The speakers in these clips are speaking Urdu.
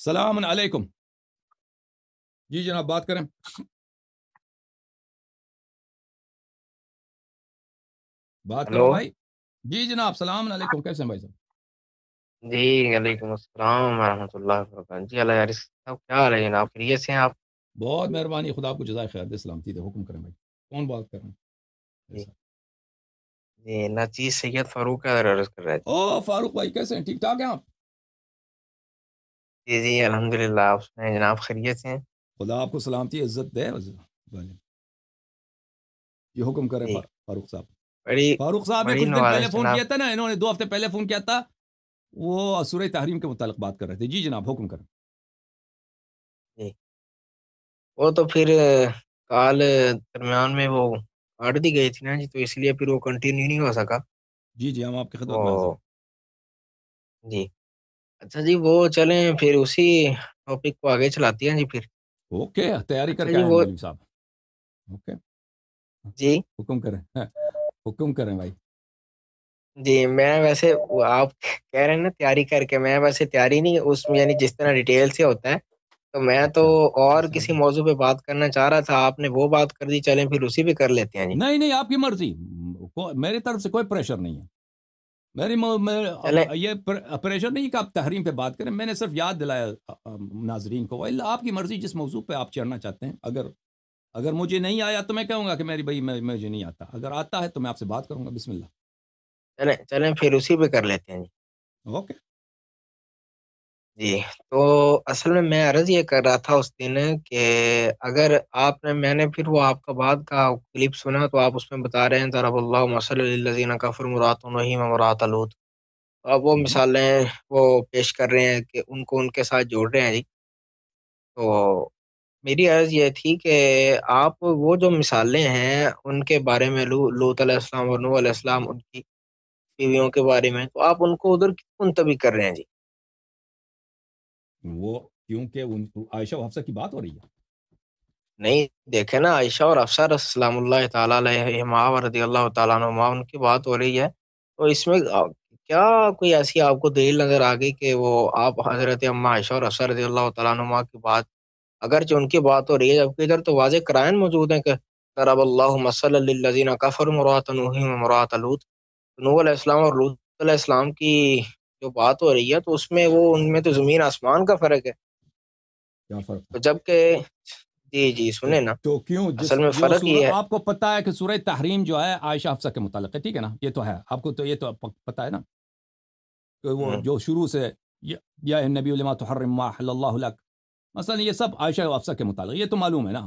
السلام علیکم جی جناب بات کریں بات کرو بھائی جی جناب السلام علیکم کیسے ہیں بھائی صاحب جی علیکم السلام ورحمۃ اللہ وبرکاتہ جی اللہ یار صاحب کیا حال ہے جناب خیریت سے ہیں آپ بہت مہربانی خدا کو جزائے خیر دے سلامتی دے حکم کریں بھائی کون بات کر رہے ہیں جی, جی، نچیز سید فاروق کا عرض کر رہے ہیں او فاروق بھائی کیسے ہیں ٹھیک ٹھاک ہیں آپ جی جی الحمد للہ جناب خیریت ہیں خدا آپ کو سلامتی عزت دے والے یہ حکم کرے جی۔ فاروق صاحب فاروق صاحب نے کچھ دن پہلے فون کیا تھا نا انہوں نے دو ہفتے پہلے فون کیا تھا وہ سورہ تحریم کے متعلق بات کر رہے تھے جی جناب حکم کریں جی۔ وہ تو پھر کال درمیان میں وہ کاٹ دی گئی تھی نا جی تو اس لیے پھر وہ کنٹینیو نہیں ہو سکا جی جی ہم آپ کی خدمت میں جی اچھا جی وہ چلیں پھر اسی ٹاپک کو آگے چلاتی ہیں جی پھر اوکے تیاری کر اچھا کے جی، مولوی صاحب اوکے جی حکم ہاں، حکم کریں کریں بھائی جی میں ویسے آپ کہہ رہے ہیں نا تیاری کر کے میں ویسے تیاری نہیں اس میں یعنی جس طرح ڈیٹیل سے ہوتا ہے تو میں تو اچھا، اور اچھا۔ کسی موضوع پہ بات کرنا چاہ رہا تھا آپ نے وہ بات کر دی چلیں پھر اسی پہ کر لیتے ہیں جی نہیں نہیں آپ کی مرضی میری طرف سے کوئی پریشر نہیں ہے میری یہ پریشر نہیں کہ آپ تحریم پہ بات کریں میں نے صرف یاد دلایا ناظرین کو اللہ آپ کی مرضی جس موضوع پہ آپ چڑھنا چاہتے ہیں اگر اگر مجھے نہیں آیا تو میں کہوں گا کہ میری بھائی مجھے نہیں آتا اگر آتا ہے تو میں آپ سے بات کروں گا بسم اللہ چلیں چلیں پھر اسی پہ کر لیتے ہیں جی۔ اوکے جی تو اصل میں میں عرض یہ کر رہا تھا اس دن کہ اگر آپ نے میں نے پھر وہ آپ کا بعد کا کلپ سنا تو آپ اس میں بتا رہے ہیں ضرور اللہ مصلی کا مرات الحیم مرات الود آپ وہ جی۔ مثالیں وہ پیش کر رہے ہیں کہ ان کو ان کے ساتھ جوڑ رہے ہیں جی تو میری عرض یہ تھی کہ آپ وہ جو مثالیں ہیں ان کے بارے میں لو علیہ السلام اور نو علیہ السلام ان کی بیویوں کے بارے میں تو آپ ان کو ادھر کیوں منتبی کر رہے ہیں جی وہ کیونکہ عائشہ و حفظہ کی بات ہو رہی ہے نہیں دیکھیں نا عائشہ اور افسر السلام اللہ تعالیٰ و رضی اللہ تعالیٰ نما ان کی بات ہو رہی ہے تو اس میں کیا کوئی ایسی آپ کو دلیل نظر آ گئی کہ وہ آپ حضرت اما عائشہ اور افسر رضی اللہ تعالیٰ نما کی بات اگرچہ ان کی بات ہو رہی ہے جبکہ ادھر تو واضح کرائن موجود ہیں کہ رب اللہ مسل اللہ کفر مرات نوح مرات لوت نو علیہ السلام اور لوت علیہ السلام کی جو بات ہو رہی ہے تو اس میں وہ ان میں تو زمین آسمان کا فرق ہے کیا فرق تو جبکہ جی جی سنے نا تو کیوں اصل میں فرق یہ ہے آپ کو پتا ہے کہ سورہ تحریم جو ہے عائشہ حفظہ کے متعلق ہے ٹھیک ہے نا یہ تو ہے آپ کو تو یہ تو پتا ہے نا کہ وہ ہاں۔ جو شروع سے یا نبی علماء تحرم ما حل اللہ لک مثلا یہ سب عائشہ افسا کے متعلق یہ تو معلوم ہے نا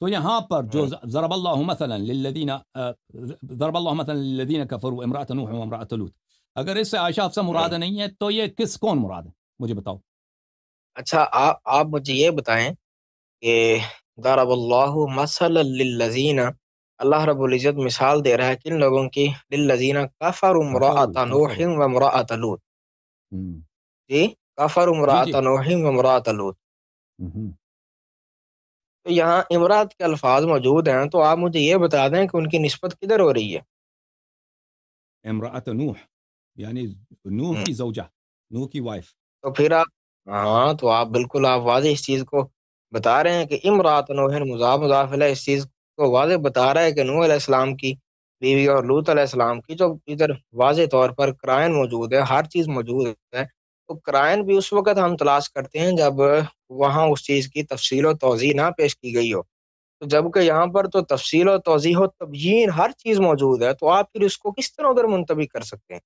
تو یہاں پر جو ہاں۔ ضرب اللہ مثلا للذین ضرب اللہ مثلا للذین کفروا امرأة نوح و امرأة لوت اگر اس سے عائشہ حفصہ مراد ہاں۔ نہیں ہے تو یہ کس کون مراد ہے مجھے بتاؤ اچھا آپ مجھے یہ بتائیں کہ دارب اللہ مسل للذین اللہ رب العزت مثال دے رہا ہے کن لوگوں کی للذین کفر مراعت نوح و مراعت لوت جی کفر جی، مراعت جی۔ نوح و مراعت لوت تو یہاں امراد کے الفاظ موجود ہیں تو آپ مجھے یہ بتا دیں کہ ان کی نسبت کدھر ہو رہی ہے امراعت نوح یعنی نوح نوح کی کی زوجہ وائف تو پھر آپ ہاں تو آپ بالکل آپ واضح اس چیز کو بتا رہے ہیں کہ امرات نوح مضاف مضاف علیہ اس چیز کو واضح بتا رہا ہے کہ نوح علیہ السلام کی بیوی اور لوت علیہ السلام کی جو ادھر واضح طور پر کرائن موجود ہے ہر چیز موجود ہے تو کرائن بھی اس وقت ہم تلاش کرتے ہیں جب وہاں اس چیز کی تفصیل و توضیع نہ پیش کی گئی ہو جب کہ یہاں پر تو تفصیل و توضیح و تبیین ہر چیز موجود ہے تو آپ پھر اس کو کس طرح ادھر منتبی کر سکتے ہیں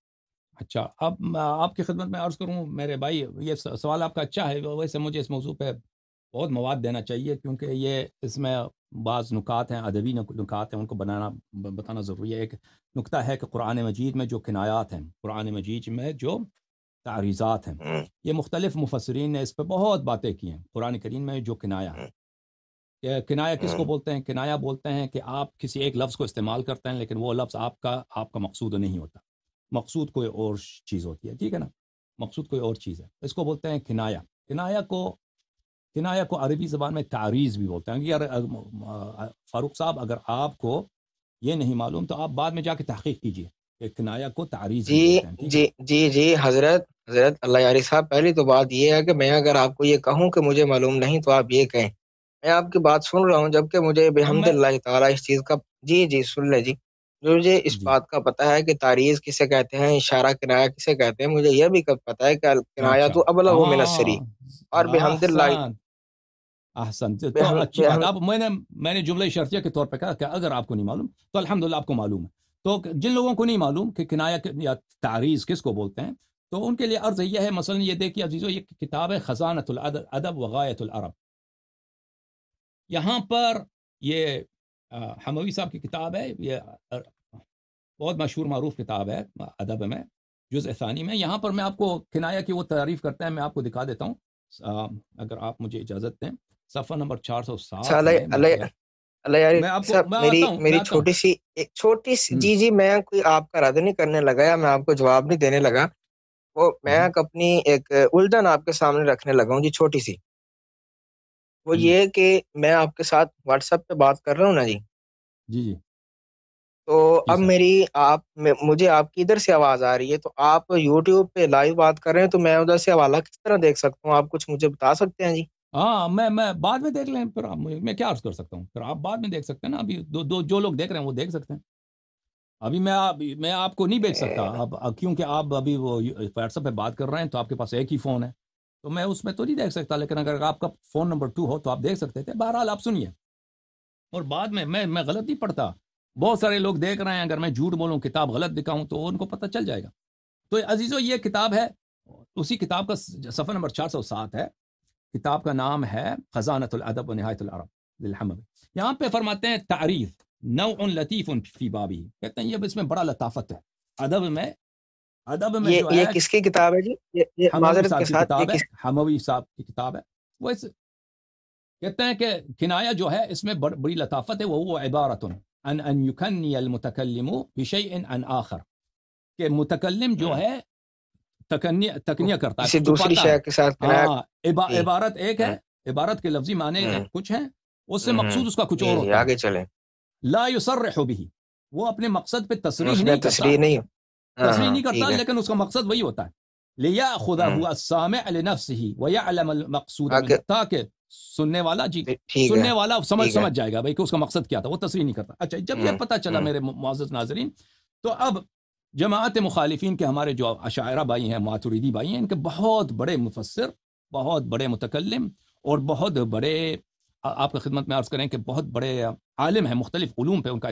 اچھا اب آپ کی خدمت میں عرض کروں میرے بھائی یہ سوال آپ کا اچھا ہے ویسے مجھے اس موضوع پہ بہت مواد دینا چاہیے کیونکہ یہ اس میں بعض نکات ہیں ادبی نکات ہیں ان کو بنانا بتانا ضروری ہے ایک نقطہ ہے کہ قرآن مجید میں جو کنایات ہیں قرآن مجید میں جو تعریضات ہیں یہ مختلف مفسرین نے اس پہ بہت باتیں کی ہیں قرآن کریم میں جو کنایا ہے کنایا کس کو بولتے ہیں کنایا بولتے ہیں کہ آپ کسی ایک لفظ کو استعمال کرتے ہیں لیکن وہ لفظ آپ کا آپ کا مقصود نہیں ہوتا مقصود کوئی اور چیز ہوتی ہے ٹھیک ہے نا مقصود کوئی اور چیز ہے اس کو بولتے ہیں کنایا کنایا کو کنایا کو عربی زبان میں تعریض بھی بولتے ہیں یار فاروق صاحب اگر آپ کو یہ نہیں معلوم تو آپ بعد میں جا کے تحقیق کیجیے کہ کنایا کو تعریض جی جی،, جی جی حضرت حضرت اللہ یاری صاحب پہلی تو بات یہ ہے کہ میں اگر آپ کو یہ کہوں کہ مجھے معلوم نہیں تو آپ یہ کہیں میں آپ کی بات سن رہا ہوں جبکہ مجھے بحمد اللہ تعالیٰ اس چیز کا جی جی سن لے جی مجھے اس جی۔ بات کا پتا ہے کہ تاریز کسے کہتے ہیں اشارہ کنایا کسے کہتے ہیں مجھے یہ بھی پتا ہے کہ کنایا اچھا۔ تو ابلا ہو من ہاں۔ السری اور بحمد اللہ احسن اچھی بات آپ میں نے میں نے جملہ شرطیہ کے طور پہ کہا کہ اگر آپ کو نہیں معلوم تو الحمدللہ آپ کو معلوم ہے تو جن لوگوں کو نہیں معلوم کہ کنایا یا تعریض کس کو بولتے ہیں تو ان کے لیے عرض یہ ہے مثلا یہ دیکھیے عزیزو یہ کتاب ہے خزانت الادب وغایت العرب یہاں پر یہ حموی صاحب کی کتاب ہے یہ بہت مشہور معروف کتاب ہے ادب میں جز ثانی میں یہاں پر میں آپ کو کنایا کی وہ تعریف کرتا ہے میں آپ کو دکھا دیتا ہوں اگر آپ مجھے اجازت دیں صفحہ نمبر چار سو سات اچھا، میری چھوٹی سی ایک چھوٹی سی جی جی میں کوئی آپ کا رد نہیں کرنے لگا یا میں آپ کو جواب نہیں دینے لگا وہ میں اپنی ایک الجھن آپ کے سامنے رکھنے لگا ہوں جی چھوٹی سی وہ یہ کہ میں آپ کے ساتھ واٹس ایپ پہ بات کر رہا ہوں نا جی جی جی تو جی اب میری آپ مجھے آپ کی ادھر سے آواز آ رہی ہے تو آپ یوٹیوب پہ لائیو بات کر رہے ہیں تو میں ادھر سے حوالہ کس طرح دیکھ سکتا ہوں آپ کچھ مجھے بتا سکتے ہیں جی ہاں میں میں بعد میں دیکھ لیں پھر میں کیا عرض کر سکتا ہوں پھر آپ بعد میں دیکھ سکتے ہیں نا ابھی دو دو جو لوگ دیکھ رہے ہیں وہ دیکھ سکتے ہیں ابھی میں آپ کو نہیں بیچ سکتا اب کیونکہ آپ ابھی وہ واٹس ایپ پہ بات کر رہے ہیں تو آپ کے پاس ایک ہی فون ہے تو میں اس میں تو نہیں دیکھ سکتا لیکن اگر آپ کا فون نمبر ٹو ہو تو آپ دیکھ سکتے تھے بہرحال آپ سنیے اور بعد میں میں میں غلط نہیں پڑھتا بہت سارے لوگ دیکھ رہے ہیں اگر میں جھوٹ بولوں کتاب غلط دکھاؤں تو ان کو پتہ چل جائے گا تو عزیزو عزیز یہ کتاب ہے اسی کتاب کا صفحہ نمبر چار سو سات ہے کتاب کا نام ہے خزانت العدب العرب للحمد یہاں پہ فرماتے ہیں تعریف نو ان لطیف فی بابی کہتے ہیں یہ اس میں بڑا لطافت ہے ادب میں ادب میں جو ہے کس کی کتاب ہے جی ہموی صاحب کی کتاب ہے وہ اس کہتے ہیں کہ کنایا جو ہے اس میں بڑی لطافت ہے وہ وہ عبارت ان ان یکنی المتکلم بشیء ان آخر کہ متکلم جو ہے تکنی تکنیہ کرتا ہے دوسری شے کے ساتھ ہاں، جی۔ عبارت ایک ہے ہاں۔ عبارت کے لفظی معنی ہاں۔ کچھ ہیں اس سے مقصود اس کا کچھ جی، اور جی، ہوتا ہے آگے چلیں لا یسرح بھی وہ اپنے مقصد پہ تصریح نہیں کرتا تصریح نہیں نہیں کرتا لیکن اس کا مقصد وہی ہوتا ہے لیا خدا ہوا سامع ہی المقصود تاکہ سننے والا جی سننے والا سمجھ سمجھ جائے گا بھائی کہ اس کا مقصد کیا تھا وہ تصریح نہیں کرتا اچھا جب یہ ہاں۔ پتہ چلا ہاں۔ میرے معزز ناظرین تو اب جماعت مخالفین کے ہمارے جو عشاعرہ بھائی ہیں معاتوریدی بھائی ہیں ان کے بہت بڑے مفسر بہت بڑے متکلم اور بہت بڑے آپ کی خدمت میں عرض کریں کہ بہت بڑے عالم ہیں مختلف علوم پہ ان کا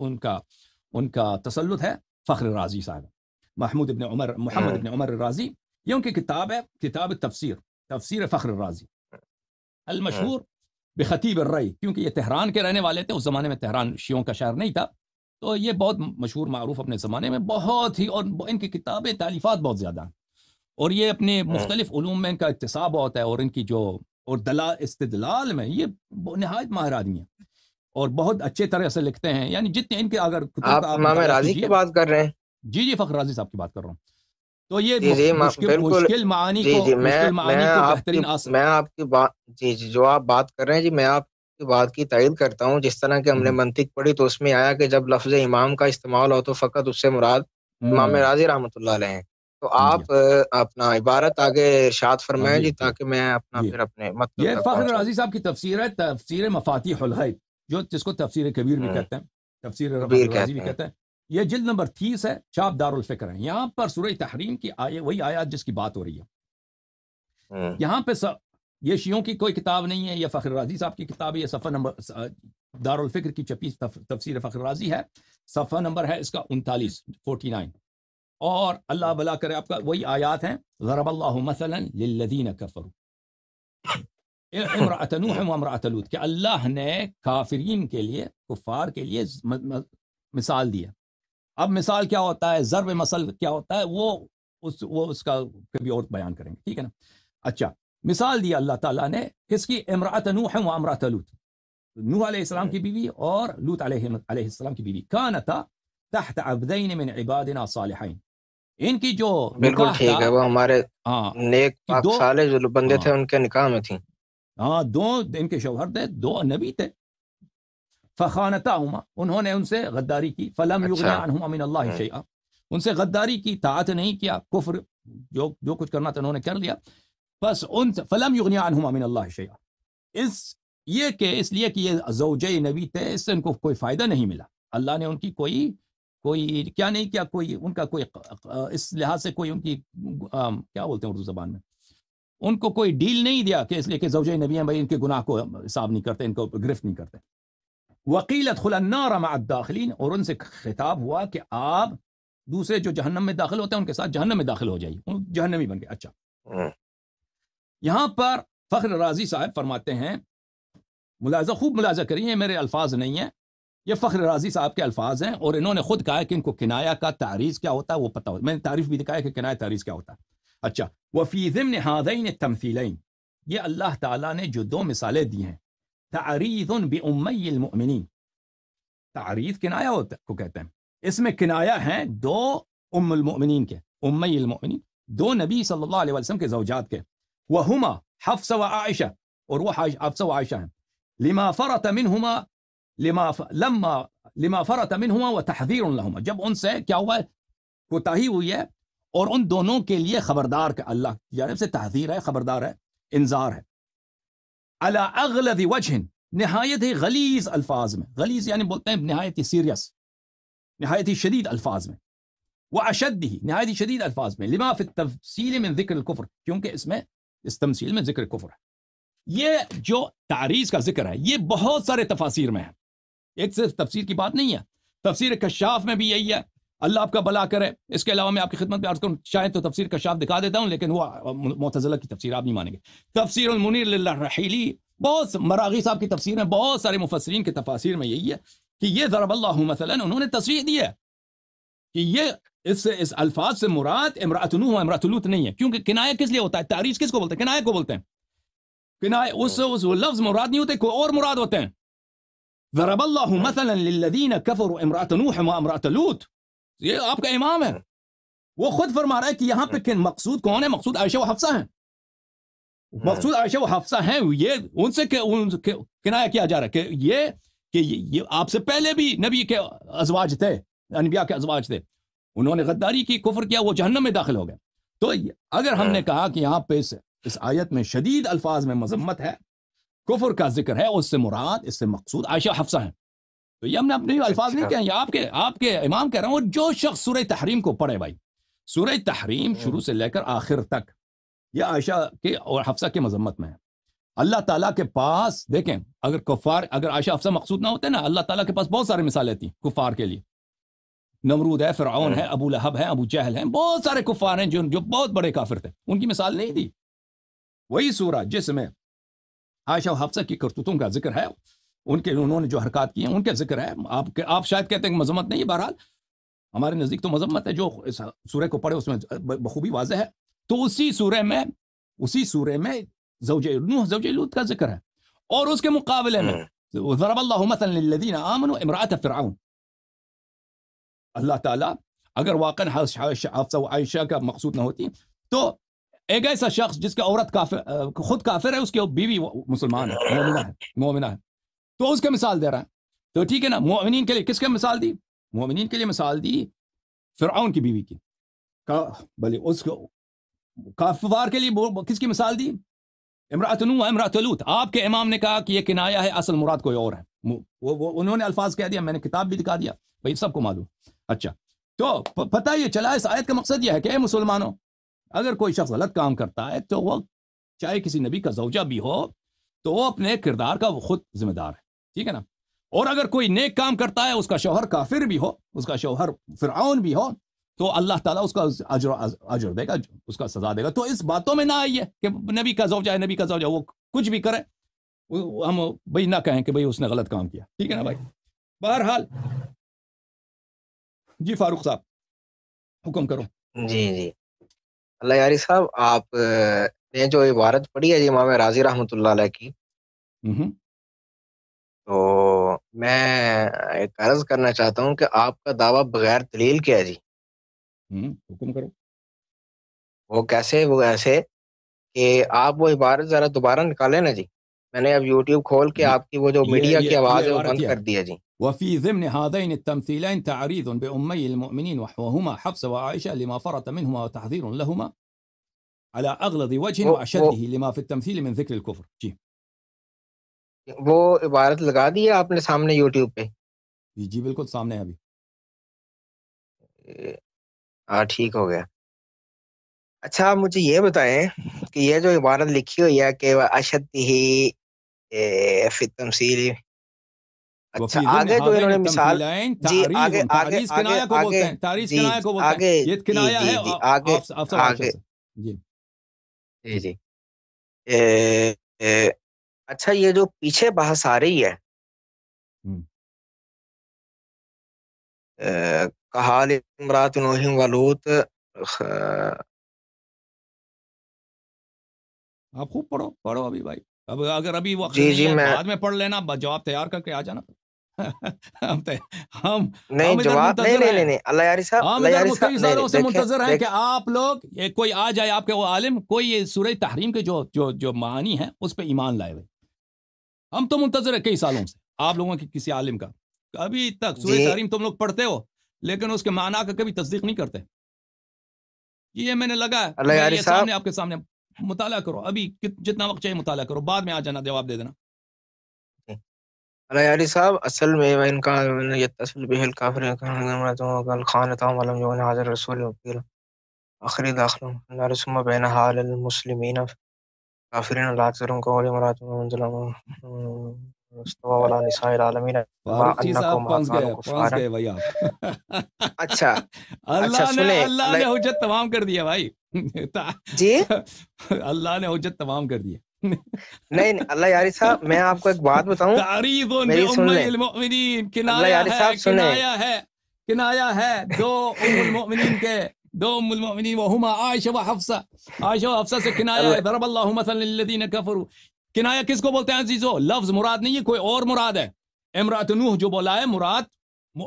ان کا ان کا تسلط ہے فخر الرازي ساگر محمود ابن عمر محمد ابن عمر الرازي یہ ان کی کتاب ہے کتاب تفصیر تفسیر فخر راضی المشہور الرئی کیونکہ یہ تہران کے رہنے والے تھے اس زمانے میں تہران شیعوں کا شہر نہیں تھا تو یہ بہت مشہور معروف اپنے زمانے میں بہت ہی اور ان کی کتابیں تعلیفات بہت زیادہ ہیں اور یہ اپنے مختلف علوم میں ان کا اقتصاب ہوتا ہے اور ان کی جو اور دلال استدلال میں یہ نہایت ماہر آدمی ہیں اور بہت اچھے طرح سے لکھتے ہیں یعنی جتنے ان کے اگر آپ امام راضی کی بات کر رہے ہیں جی جی فخر راضی صاحب کی بات کر رہا ہوں تو یہ جی، جی، مشکل معانی جی، کو بہترین میں آپ کی بات جی جی جو آپ بات کر رہے ہیں جی میں آپ کی بات کی تائید کرتا ہوں جس طرح کہ ہم نے منطق پڑھی تو اس میں آیا کہ جب لفظ امام کا استعمال ہو تو فقط اس سے مراد امام راضی رحمۃ اللہ علیہ ہیں تو آپ اپنا عبارت آگے ارشاد فرمائیں جی تاکہ میں اپنا پھر اپنے مطلب یہ فخر راضی صاحب کی تفسیر ہے تفسیر مفاتیح الحید جو جس کو تفسیر کبیر بھی ہاں۔ کہتے ہیں تفسیر رضی بھی کہتے ہیں یہ جلد نمبر تیس ہے چاپ دار الفکر ہیں یہاں پر سورہ تحریم کی آئے وہی آیات جس کی بات ہو رہی ہے ہاں۔ یہاں پہ یہ شیوں کی کوئی کتاب نہیں ہے یہ فخر رازی صاحب کی کتاب ہے یہ صفحہ نمبر دار الفکر کی چپی تفسیر فخر راضی ہے صفحہ نمبر ہے اس کا انتالیس فورٹی نائن اور اللہ بلا کرے آپ کا وہی آیات ہیں غرب اللہ مثلا للذین کفروا امراۃ نوح امراۃ لوت کہ اللہ نے کافرین کے لیے کفار کے لیے مثال دیا اب مثال کیا ہوتا ہے ضرب مسل کیا ہوتا ہے وہ اس وہ اس کا کبھی اور بیان کریں گے ٹھیک ہے نا اچھا مثال دیا اللہ تعالیٰ نے کس کی امراۃ نوح و امراۃ لوت نوح علیہ السلام کی بیوی اور لوت علیہ علیہ السلام کی بیوی کان تھا تحت عبدین من عبادنا صالحین ان کی جو بالکل ٹھیک ہے وہ ہمارے ہاں، نیک پاک صالح جو بندے ہاں۔ تھے ان کے نکاح میں تھیں ہاں دو ان کے شوہر تھے دو نبی تھے فخانتا انہوں نے ان سے غداری کی فلم اچھا۔ یگنان من اللہ شیعہ ان سے غداری کی طاعت نہیں کیا کفر جو جو کچھ کرنا تھا انہوں نے کر لیا بس ان سے فلم یغنی عنہما من اللہ شیعہ اس یہ کہ اس لیے کہ یہ زوج نبی تھے اس سے ان کو کوئی فائدہ نہیں ملا اللہ نے ان کی کوئی کوئی کیا نہیں کیا کوئی ان کا کوئی اس لحاظ سے کوئی ان کی کیا بولتے ہیں اردو زبان میں ان کو کوئی ڈیل نہیں دیا کہ اس لیے کہ زوجہ نبی ہیں بھائی ان کے گناہ کو حساب نہیں کرتے ان کو گرفت نہیں کرتے وکیلت خلنّا اور ہما اور ان سے خطاب ہوا کہ آپ دوسرے جو جہنم میں داخل ہوتے ہیں ان کے ساتھ جہنم میں داخل ہو جائیے جہنم ہی بن گئے اچھا ہاں۔ یہاں پر فخر راضی صاحب فرماتے ہیں ملاحظہ خوب ملاحظہ کریں یہ میرے الفاظ نہیں ہیں یہ فخر راضی صاحب کے الفاظ ہیں اور انہوں نے خود کہا کہ ان کو کنایا کا تعریض کیا ہوتا ہے وہ پتہ ہو میں نے تعریف بھی دکھایا کہ کنایا تعریض کیا ہوتا ہے اچھا وفي ضمن هذين التمثيلين يا الله تعالى نے جو دو مثالیں دی ہیں تعریض بأمي المؤمنين تعریض کنایا ہوتا کو کہتے ہیں اس میں کنایا ہے دو ام المؤمنین کے امي المؤمنين دو نبی صلی اللہ علیہ وسلم کے زوجات کے وهما حفصه وعائشه اور وہ حفصه وعائشه ہیں لما فرط منهما لما ف... لما لما فرط منهما وتحذير لهما جب ان سے کیا ہوا کوتاہی ہوئی ہے اور ان دونوں کے لیے خبردار کا اللہ سے تحذیر ہے خبردار ہے انذار ہے اللہ نہایت ہی غلیز الفاظ میں غلیز یعنی بولتے ہیں نہایت ہی سیریس نہایت ہی شدید الفاظ میں وہ اشد ہی نہایت ہی شدید الفاظ میں لما فی تفصیل میں ذکر الکفر کیونکہ اس میں اس تمثیل میں ذکر کفر ہے یہ جو تاریخ کا ذکر ہے یہ بہت سارے تفاصیر میں ہے ایک صرف تفسیر کی بات نہیں ہے تفسیر کشاف میں بھی یہی ہے اللہ آپ کا بلا کرے اس کے علاوہ میں آپ کی خدمت عرض کروں شاید تو تفسیر کا شاپ دکھا دیتا ہوں لیکن وہ معتزلہ کی تفسیر آپ نہیں مانیں گے تفسیر المنیر للہ رحیلی بہت مراغی صاحب کی تفسیر میں بہت سارے مفسرین کے تفاسیر میں یہی ہے کہ یہ ضرب اللہ مثلا انہوں نے تصویر دی ہے کہ یہ اس سے اس الفاظ سے مراد امرات نوح امرات لوت نہیں ہے کیونکہ کنائے کس لیے ہوتا ہے تاریخ کس کو بولتے ہیں کنائے کو بولتے ہیں اس اس لفظ مراد نہیں ہوتے کوئی اور مراد ہوتے ہیں ضرب اللہ مثلا للذین امرات امرات نوح و لوت یہ آپ کا امام ہے وہ خود فرما رہا ہے کہ یہاں پہ مقصود کون ہے مقصود عائشہ و حفصہ ہیں مقصود عائشہ و حفصہ ہیں یہ ان سے کنایا کیا جا رہا ہے کہ یہ کہ یہ آپ سے پہلے بھی نبی کے ازواج تھے انبیاء کے ازواج تھے انہوں نے غداری کی کفر کیا وہ جہنم میں داخل ہو گئے تو اگر ہم نے کہا کہ یہاں پہ اس اس آیت میں شدید الفاظ میں مذمت ہے کفر کا ذکر ہے اس سے مراد اس سے مقصود عائشہ و ہیں تو یہ ہم نے اپنے الفاظ نہیں آپ اچھا۔ آپ کے کے امام کہہ رہا ہوں جو شخص سورہ تحریم کو پڑھے بھائی سورہ تحریم ہاں۔ شروع سے لے کر آخر تک یہ عائشہ کے اور حفصہ کے مذمت میں ہے اللہ تعالیٰ کے پاس دیکھیں اگر کفار اگر عائشہ حفصہ مقصود نہ ہوتے نا اللہ تعالیٰ کے پاس بہت سارے مثالیں تھیں کفار کے لیے نمرود ہے فرعون ہے ہاں۔ ابو لہب ہے ابو جہل ہیں بہت سارے کفار ہیں جو جو بہت بڑے کافر تھے ان کی مثال نہیں دی وہی سورہ جس میں عائشہ حفصہ کی کرتوتوں کا ذکر ہے ان کے انہوں نے جو حرکات کی ہیں ان کے ذکر ہے آپ آپ شاید کہتے ہیں کہ مذمت نہیں بہرحال ہمارے نزدیک تو مذمت ہے جو اس سورہ کو پڑھے اس میں بخوبی واضح ہے تو اسی سورہ میں اسی سورہ میں زوج نوح زوج لوت کا ذکر ہے اور اس کے مقابلے میں ہاں۔ ضرب اللہ مثلا للذین آمنوا فرعون اللہ تعالیٰ اگر حفظہ و عائشہ کا مقصود نہ ہوتی تو ایک ایسا شخص جس کا عورت کافر خود کافر ہے اس کی بیوی مسلمان ہے مومنہ ہے مومنہ ہے تو اس کے مثال دے رہا ہے تو ٹھیک ہے نا مومنین کے لیے کس کے مثال دی مومنین کے لیے مثال دی فرعون کی بیوی کی بھلے اس کو کافوار کے لیے کس کی مثال دی امراۃ امراۃ آپ کے امام نے کہا کہ یہ کنایا ہے اصل مراد کوئی اور ہے وہ انہوں نے الفاظ کہہ دیا میں نے کتاب بھی دکھا دیا بھائی سب کو معلوم اچھا تو پتہ یہ چلا اس آیت کا مقصد یہ ہے کہ اے مسلمانوں اگر کوئی شخص غلط کام کرتا ہے تو وہ چاہے کسی نبی کا زوجہ بھی ہو تو وہ اپنے کردار کا وہ خود ذمہ دار ہے ٹھیک ہے نا اور اگر کوئی نیک کام کرتا ہے اس کا شوہر کافر بھی ہو اس کا شوہر فرعون بھی ہو تو اللہ تعالیٰ اس اس کا کا دے دے گا گا سزا تو اس باتوں میں نہ آئیے کہ نبی نبی کا کا وہ کچھ بھی ہم بھائی نہ کہیں کہ بھائی اس نے غلط کام کیا ٹھیک ہے نا بھائی بہرحال جی فاروق صاحب حکم کرو جی جی اللہ یاری صاحب آپ نے جو عبارت پڑھی ہے جی امام راضی رحمت اللہ علیہ کی تو میں ایک عرض کرنا چاہتا ہوں کہ آپ کا دعویٰ بغیر دلیل کیا جی حکم کرو وہ کیسے وہ ایسے کہ آپ وہ عبارت ذرا دوبارہ نکالیں نا جی میں نے اب یوٹیوب کھول کے آپ کی وہ جو میڈیا کی آواز ہے وہ بند کر دیا جی وفي ضمن هذين التمثيلين تعريض بأمي المؤمنين وهما حفصة وعائشة لما فرط منهما وتحذير لهما على أغلظ وجه وأشده لما في التمثيل من ذكر الكفر جي. جی۔ وہ عبارت لگا دی ہے آپ نے سامنے یوٹیوب پہ جی جی بالکل سامنے ابھی ہاں ٹھیک ہو گیا اچھا آپ مجھے یہ بتائیں کہ یہ جو عبارت لکھی ہوئی ہے کہ اشد ہی اچھا، مثال اچھا یہ جو پیچھے بحث آ رہی ہے آپ خوب پڑھو پڑھو ابھی بھائی اب اگر ابھی جی، جی، بعد میں پڑھ لینا جواب تیار کر کے آ جانا منتظر ہے کہ آپ لوگ کوئی آ جائے آپ کے وہ عالم کوئی سورج تحریم کے جو جو جو معنی ہے اس پہ ایمان لائے ہوئے ہم تو منتظر ہیں کئی سالوں سے آپ لوگوں کی کسی عالم کا ابھی تک سورہ جی۔ تحریم تم لوگ پڑھتے ہو لیکن اس کے معنی کا کبھی تصدیق نہیں کرتے یہ میں نے لگا ہے سامنے آپ کے سامنے مطالعہ کرو ابھی جتنا وقت چاہیے مطالعہ کرو بعد میں آ جانا جواب دے دینا علی صاحب اصل میں ان کا یہ تصل بھی ہل کافر خان تام علم جو حاضر رسول وکیل آخری داخلوں رسم بین حال المسلمین کافرین اللہ اکثرم کو علی مرات منزلم استوى ولا نساء العالمین فاروق جی صاحب گئے پہنچ گئے بھائی آپ اچھا اللہ نے اللہ نے حجت تمام کر دیا بھائی جی اللہ نے حجت تمام کر دیا نہیں اللہ یاری صاحب میں آپ کو ایک بات بتاؤں تعریف المؤمنین کنایا ہے کنایا ہے کنایا ہے دو ام المؤمنین کے دو ام المؤمنین وهما عائشہ وحفصہ عائشہ وحفصہ سے کنایا ہے ضرب اللہ مثلا للذین کفروا کنایا کس کو بولتے ہیں عزیزو لفظ مراد نہیں ہے کوئی اور مراد ہے امراۃ نوح جو بولا ہے مراد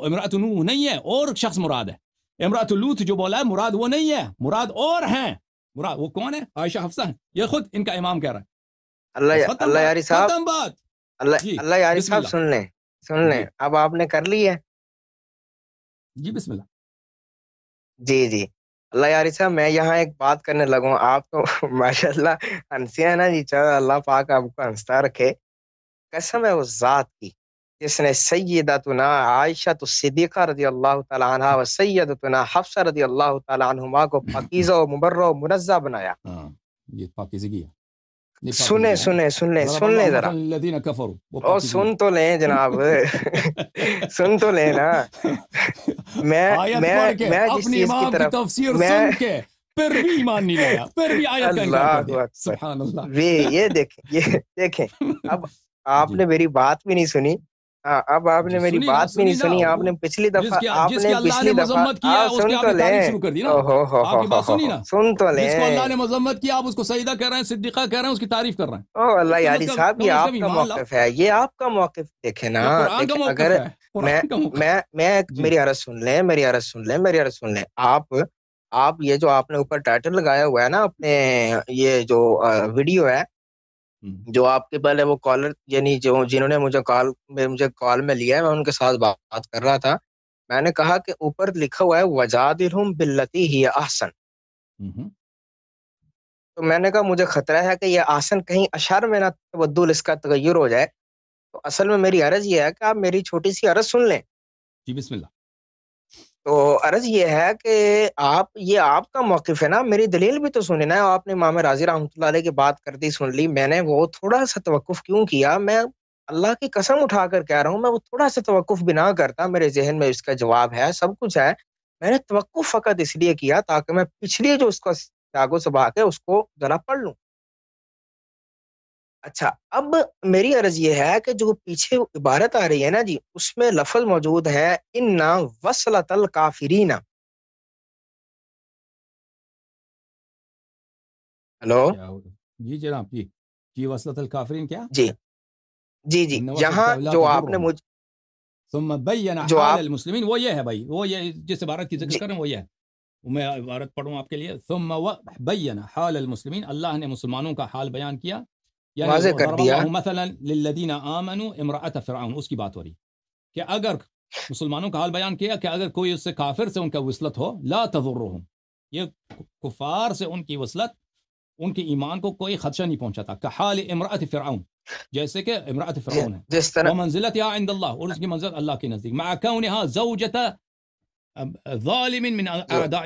امراۃ نوح نہیں ہے اور شخص مراد ہے امراۃ لوط جو بولا ہے مراد وہ نہیں ہے مراد اور ہیں مراد وہ کون ہے عائشہ حفصہ ہیں یہ خود ان کا امام کہہ رہا ہے اللہ اللہ یاری صاحب ختم بات اللہ جی، اللہ یاری صاحب سن لیں سن لیں جی. اب آپ نے کر لی ہے جی بسم اللہ جی جی اللہ یاری صاحب میں یہاں ایک بات کرنے لگا ہوں آپ تو ماشاء اللہ ہنسی ہے نا جی چاہ اللہ پاک آپ کو ہنستا رکھے قسم ہے اس ذات کی جس نے سیدتنا عائشہ تو صدیقہ رضی اللہ تعالیٰ عنہ و سیدتنا حفصہ رضی اللہ تعالیٰ عنہما کو پاکیزہ و مبرہ و منزہ بنایا ہاں، یہ پاکیزگی ہے ذرا جی۔ سن تو لیں جناب سن تو لیں نا میں یہ دیکھیں اب آپ نے میری بات بھی نہیں سنی ہاں، اب آپ نے جی، میری بات بھی نہیں سنی آپ نے پچھلی دفعہ آپ نے پچھلی دفعہ مذمت کیا اس کے آپ نے شروع کر دی نا سن تو لیں جس کو اللہ نے مذمت کیا آپ اس کو سجدہ کر رہے ہیں صدقہ کہہ رہے ہیں اس کی تعریف کر رہے ہیں او اللہ یاری صاحب یہ آپ کا موقف ہے یہ آپ کا موقف دیکھیں نا اگر میں میں جی۔ میری عرض سن لیں میری عرض سن لیں میری عرض سن لیں آپ آپ یہ جو آپ نے اوپر ٹائٹل لگایا ہوا ہے نا اپنے یہ جو ویڈیو ہے جو آپ کے پہلے وہ کالر یعنی جو جنہوں نے مجھے کال میں لیا ہے میں ان کے ساتھ بات کر رہا تھا میں نے کہا کہ اوپر لکھا ہوا ہے بلتی ہی آسن تو میں نے کہا مجھے خطرہ ہے کہ یہ آسن کہیں اشار میں نہ تبدل اس کا تغیر ہو جائے تو اصل میں میری عرض یہ ہے کہ آپ میری چھوٹی سی عرض سن لیں جی بسم اللہ تو عرض یہ ہے کہ آپ یہ آپ کا موقف ہے نا میری دلیل بھی تو سنی نا آپ نے امام راضی رحمۃ اللہ علیہ کی بات کر دی سن لی میں نے وہ تھوڑا سا توقف کیوں کیا میں اللہ کی قسم اٹھا کر کہہ رہا ہوں میں وہ تھوڑا سا توقف بھی نہ کرتا میرے ذہن میں اس کا جواب ہے سب کچھ ہے میں نے توقف فقط اس لیے کیا تاکہ میں پچھلی جو اس کا و سباق ہے اس کو ذرا پڑھ لوں اچھا اب میری عرض یہ ہے کہ جو پیچھے عبارت آ رہی ہے نا جی اس میں لفظ موجود ہے ان نا وسلت الکافرین ہلو جی جناب جی جی وسلت الکافرین کیا جی جی جی یہاں جو آپ نے مجھ ثم بین جو المسلمین وہ یہ ہے بھائی وہ یہ جس عبارت کی ذکر جی۔ کر رہے ہیں وہ یہ ہے میں عبارت پڑھوں آپ کے لیے ثم بین حال المسلمین اللہ نے مسلمانوں کا حال بیان کیا یعنی مثلا للذین آمنوا امرأت فرعون اس اس کی بات ہو رہی کہ کہ اگر اگر مسلمانوں کا حال بیان کیا کوئی سے کافر سے ان کا وصلت وصلت ہو لا تضرهم یہ کفار سے ان ان کی کے ایمان کو کوئی خدشہ نہیں پہنچاتا کہ حال امرأت فرعون جیسے کہ امرأت فرعون ہے یا عند اللہ اللہ اللہ اور اس کی منزلت کے نزدیک مع ظالم من اعداء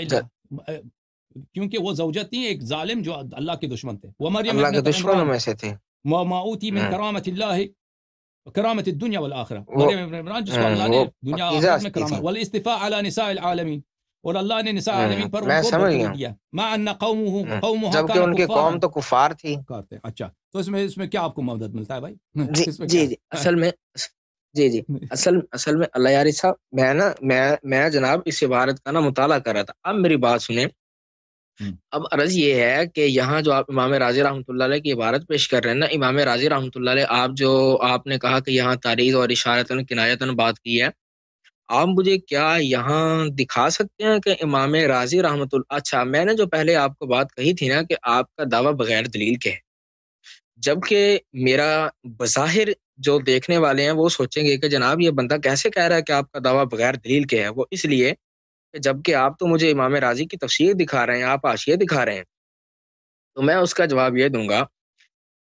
کیونکہ وہ زوجہ تھیں ایک ظالم جو اللہ کے دشمن تھے وہ مریم اللہ کے دشمن میں سے تھے وہ ما من ہاں۔ کرامت اللہ کرامت الدنیا والآخرہ مریم ابن عمران جس کو ہاں، اللہ نے دنیا آخرت میں کرامت والاستفاء علی نساء العالمین اور اللہ نے نساء ہاں، العالمین پر میں سمجھ گیا ما ان قومہ قومہ جبکہ ان کے قوم تو کفار تھی اچھا تو اس میں اس میں کیا آپ کو مدد ملتا ہے بھائی جی جی،, جی اصل میں جی جی اصل اصل میں اللہ یاری صاحب میں نا میں میں جناب اس عبارت کا نا مطالعہ کر رہا تھا اب میری بات سنیں اب عرض یہ ہے کہ یہاں جو آپ امام راضی رحمۃ اللہ علیہ کی عبارت پیش کر رہے ہیں نا امام راضی رحمۃ اللہ علیہ آپ جو آپ نے کہا کہ یہاں تاریخ اور اشارتاً کنایتن بات کی ہے آپ مجھے کیا یہاں دکھا سکتے ہیں کہ امام راضی رحمۃ اللہ اچھا میں نے جو پہلے آپ کو بات کہی تھی نا کہ آپ کا دعویٰ بغیر دلیل کے ہے جب کہ میرا بظاہر جو دیکھنے والے ہیں وہ سوچیں گے کہ جناب یہ بندہ کیسے کہہ رہا ہے کہ آپ کا دعویٰ بغیر دلیل کے ہے وہ اس لیے جب کہ آپ تو مجھے امام راضی کی تفسیر دکھا رہے ہیں آپ آشیے دکھا رہے ہیں تو میں اس کا جواب یہ دوں گا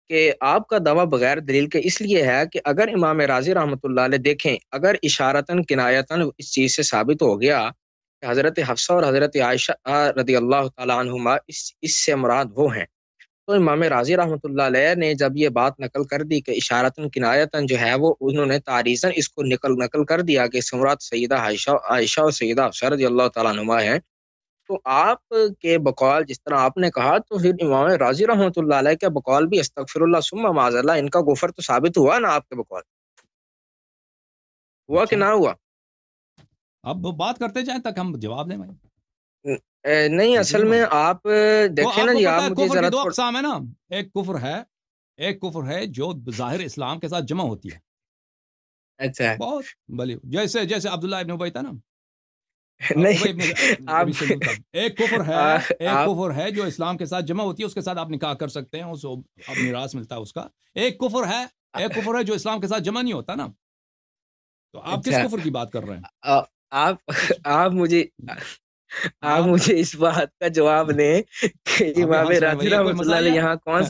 کہ آپ کا دعویٰ بغیر دلیل کے اس لیے ہے کہ اگر امام راضی رحمۃ اللہ علیہ دیکھیں اگر اشارتاً کنایتاً اس چیز سے ثابت ہو گیا کہ حضرت حفصہ اور حضرت عائشہ رضی اللہ تعالیٰ عنہما اس اس سے مراد وہ ہیں تو امام راضی رحمۃ اللہ علیہ نے جب یہ بات نقل کر دی کہ جو ہے وہ انہوں نے اس کو نقل نقل کر دیا کہ سمرات سیدہ عائشہ عائشہ اور سیدہ افسر اللہ تعالیٰ نما ہے تو آپ کے بقول جس طرح آپ نے کہا تو پھر امام راضی رحمۃ اللہ علیہ کے بقول بھی استغفر اللہ سما اللہ ان کا گفر تو ثابت ہوا نا آپ کے بقول ہوا کہ اچھا۔ نہ ہوا اب بات کرتے جائیں تک ہم جواب دیں بھائی نہیں جی، اصل جی، میں آپ اسلام کے ساتھ جمع ہوتی ہے جو اسلام کے ساتھ جمع ہوتی ہے اس کے ساتھ آپ نکاح کر سکتے ہیں اس کا ایک کفر ہے ایک کفر ہے جو اسلام کے ساتھ جمع نہیں ہوتا نا تو آپ کس اچھا۔ کفر کی بات کر رہے ہیں آپ آپ مجھے جی۔ آپ ہاں۔ مجھے اس بات کا جواب دیں کہ یہاں کون سا ہاں، اللہ میں فاروق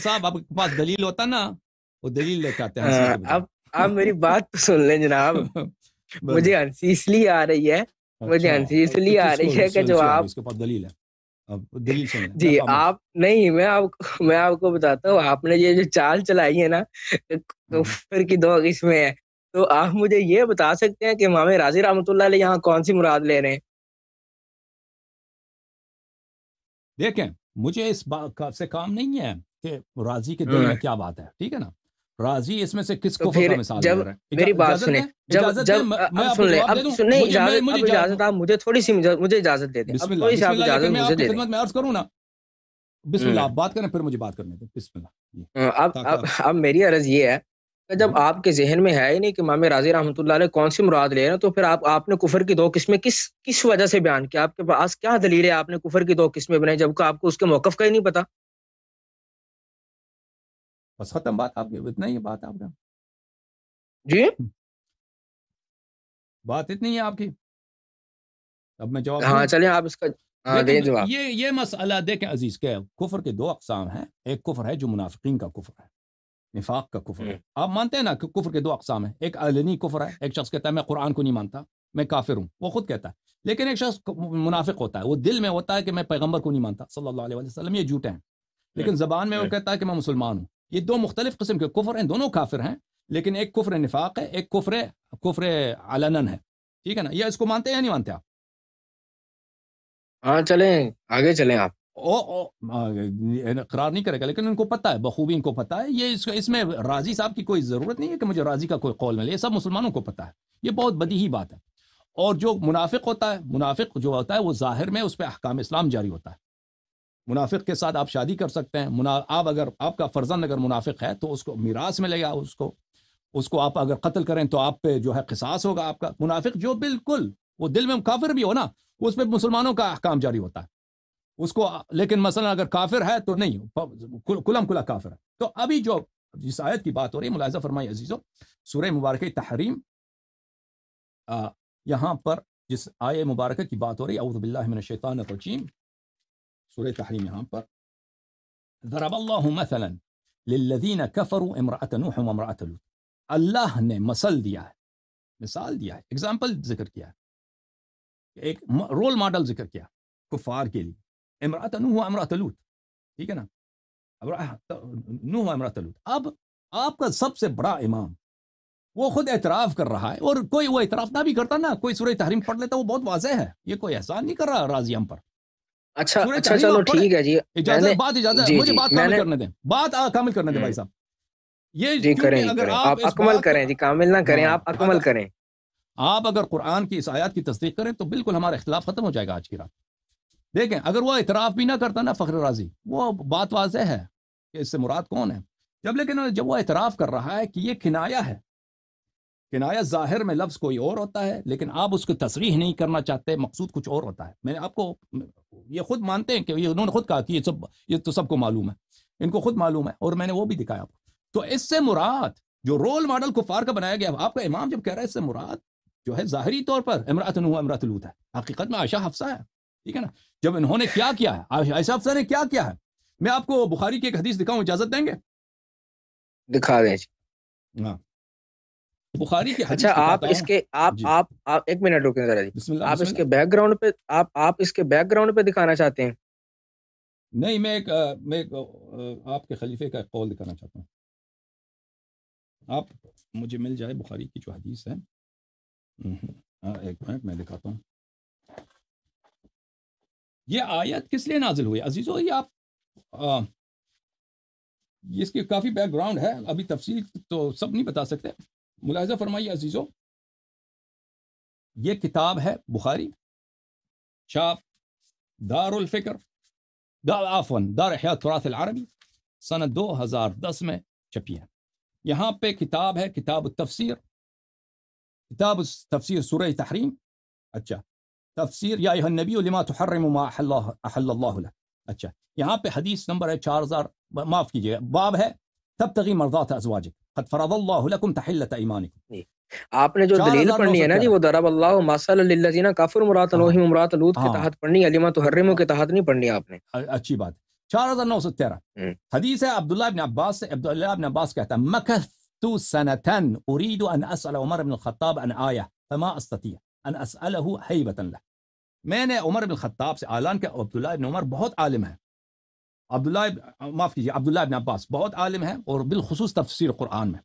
صاحب آپ کے پاس دلیل ہوتا نا وہ دلیل لے کے آتے ہیں ہاں، اب آپ میری بات سن لیں جناب مجھے ہنسی اس لیے آ رہی ہے مجھے اچھا، ہنسی اس لیے آ رہی ہے کہ جو آپ اس کے پاس دلیل ہے جی آپ نہیں میں آپ میں آپ کو بتاتا ہوں آپ نے یہ جو چال چلائی ہے نا ہاں۔ کفر کی دو اس میں تو آپ مجھے یہ بتا سکتے ہیں کہ امام راضی رحمۃ اللہ علیہ یہاں کون سی مراد لے رہے ہیں دیکھیں مجھے اس بات سے کام نہیں ہے کہ راضی کے دل ہاں۔ میں کیا بات ہے ٹھیک ہے نا راضی اس میں سے کس کو فتح مثال جب میری بات سنیں جب جب میں سن لیں اب سنیں اجازت اب اجازت آپ مجھے تھوڑی سی مجھے اجازت دے دیں اب تھوڑی سی آپ اجازت مجھے دے دیں میں عرض کروں نا بسم اللہ آپ بات کریں پھر مجھے بات کرنے دیں بسم اللہ جی۔ اب اب اب میری عرض یہ ہے کہ جب آپ کے ذہن میں ہے ہی نہیں کہ امام راضی رحمت اللہ علیہ کون سی مراد لے رہے ہیں تو پھر آپ آپ نے کفر کی دو قسمیں کس کس وجہ سے بیان کیا آپ کے پاس کیا دلیل ہے آپ نے کفر کی دو قسمیں بنائی جب کہ آپ کو اس کے موقف کا ہی نہیں پتا بس ختم بات آپ کی اتنا ہی بات آپ کا جی بات اتنی ہے آپ کی اب میں ہاں، ہاں، جواب یہ یہ مسئلہ دیکھیں عزیز کہ کفر کے دو اقسام ہیں ایک کفر ہے جو منافقین کا کفر ہے نفاق کا کفر ہے آپ مانتے ہیں نا کہ کفر کے دو اقسام ہیں ایک علنی کفر ہے ایک شخص کہتا ہے میں قرآن کو نہیں مانتا میں کافر ہوں وہ خود کہتا ہے لیکن ایک شخص منافق ہوتا ہے وہ دل میں ہوتا ہے کہ میں پیغمبر کو نہیں مانتا صلی اللہ علیہ وسلم یہ جھوٹے ہیں لیکن زبان میں وہ کہتا ہے کہ میں مسلمان ہوں یہ دو مختلف قسم کے کفر ہیں دونوں کافر ہیں لیکن ایک کفر نفاق ہے ایک کفر کفر علنن ہے ٹھیک ہے نا یہ اس کو مانتے ہیں یا نہیں مانتے آپ ہاں چلیں آگے چلیں آپ او او یعنی قرار نہیں کرے گا لیکن ان کو پتہ ہے بخوبی ان کو پتہ ہے یہ اس اس میں راضی صاحب کی کوئی ضرورت نہیں ہے کہ مجھے راضی کا کوئی قول ملے سب مسلمانوں کو پتہ ہے یہ بہت بدی ہی بات ہے اور جو منافق ہوتا ہے منافق جو ہوتا ہے وہ ظاہر میں اس پہ احکام اسلام جاری ہوتا ہے منافق کے ساتھ آپ شادی کر سکتے ہیں آپ اگر آپ کا فرزند اگر منافق ہے تو اس کو میراث میں لے گا اس کو اس کو آپ اگر قتل کریں تو آپ پہ جو ہے قصاص ہوگا آپ کا منافق جو بالکل وہ دل میں کافر بھی ہو نا اس پہ مسلمانوں کا احکام جاری ہوتا ہے اس کو لیکن مثلا اگر کافر ہے تو نہیں کلم کلا کافر ہے تو ابھی جو جس آیت کی بات ہو رہی ہے ملاحظہ فرمائی عزیز و سر مبارک تحریم یہاں پر جس آئے مبارکہ کی بات ہو رہی ہے اعوذ باللہ من الشیطان الرجیم ضرب اللہ اللہ نے مثل دیا ہے مثال دیا ہے اگزامپل ذکر کیا ہے ایک رول ماڈل ذکر کیا کفار کے لیے امرأة لوت ٹھیک ہے نا نوح لوت اب آپ کا سب سے بڑا امام وہ خود اعتراف کر رہا ہے اور کوئی وہ اعتراف نہ بھی کرتا نا کوئی سورہ تحریم پڑھ لیتا وہ بہت واضح ہے یہ کوئی احسان نہیں کر رہا راضی ہم پر اچھا, اچھا، آپ اگر قرآن کی اس آیات کی تصدیق کریں تو بالکل ہمارا اختلاف ختم ہو جائے گا آج کی رات دیکھیں اگر وہ اعتراف بھی نہ کرتا نا فخر راضی وہ بات واضح ہے کہ اس سے مراد کون ہے جب لیکن جب وہ اعتراف کر رہا ہے کہ یہ کنایا ہے کنایا ظاہر میں لفظ کوئی اور ہوتا ہے لیکن آپ اس کی تصریح نہیں کرنا چاہتے مقصود کچھ اور ہوتا ہے میں نے آپ کو یہ خود مانتے ہیں کہ یہ انہوں نے خود کہا کہ یہ سب یہ تو سب کو معلوم ہے ان کو خود معلوم ہے اور میں نے وہ بھی دکھایا آپ کو تو اس سے مراد جو رول ماڈل کفار کا بنایا گیا آپ کا امام جب کہہ رہا ہے اس سے مراد جو ہے ظاہری طور پر امرات نوح امرات لوت ہے حقیقت میں عائشہ حفصہ ہے ٹھیک ہے نا جب انہوں نے کیا کیا ہے عائشہ حفصہ نے کیا کیا ہے میں آپ کو بخاری کی ایک حدیث دکھاؤں اجازت دیں گے دکھا دیں ہاں بخاری کی اچھا آپ اس کے آپ جی۔ آپ آپ ایک منٹ ذرا جی اس کے بیک گراؤنڈ پہ آپ آپ اس کے بیک گراؤنڈ پہ دکھانا چاہتے ہیں نہیں میں ایک میں آپ کے خلیفے کا قول دکھانا چاہتا ہوں آپ مجھے مل جائے بخاری کی جو حدیث ہے ہاں، ایک منٹ میں دکھاتا ہوں یہ آیت کس لیے نازل ہوئی عزیز یہ آپ اس کی کافی بیک گراؤنڈ ہے ابھی تفصیل تو سب نہیں بتا سکتے ملاحظہ فرمائیے عزیزوں یہ کتاب ہے بخاری چاپ دار دار دار الفکر آفن احیاء تراث العربی سنہ دو ہزار دس میں چھپی ہے یہاں پہ کتاب ہے کتاب التفسیر کتاب تفسیر سورہ تحریم اچھا تفسیر یا نبی لما تحرم ما احل اللہ احل اللہ الحلہ اچھا یہاں پہ حدیث نمبر ہے چار ہزار معاف کیجیے باب ہے تبتغي مرضات ازواجك قد فرض الله لكم تحله ايمانكم آپ جی. آپ نے نے جو دلیل پڑھنی پڑھنی پڑھنی ہے نا جی وہ اللہ مسل للذین کافر ہاں. لوط کے ہاں. کے تحت تحت علیمہ نہیں اچھی بات چار ہزار حدیث میں نے عمر بن سے اعلان عبداللہ ابن عمر بہت عالم ہے عبداللہ معاف کیجیے عبداللہ ابن عباس بہت عالم ہے اور بالخصوص تفسیر قرآن میں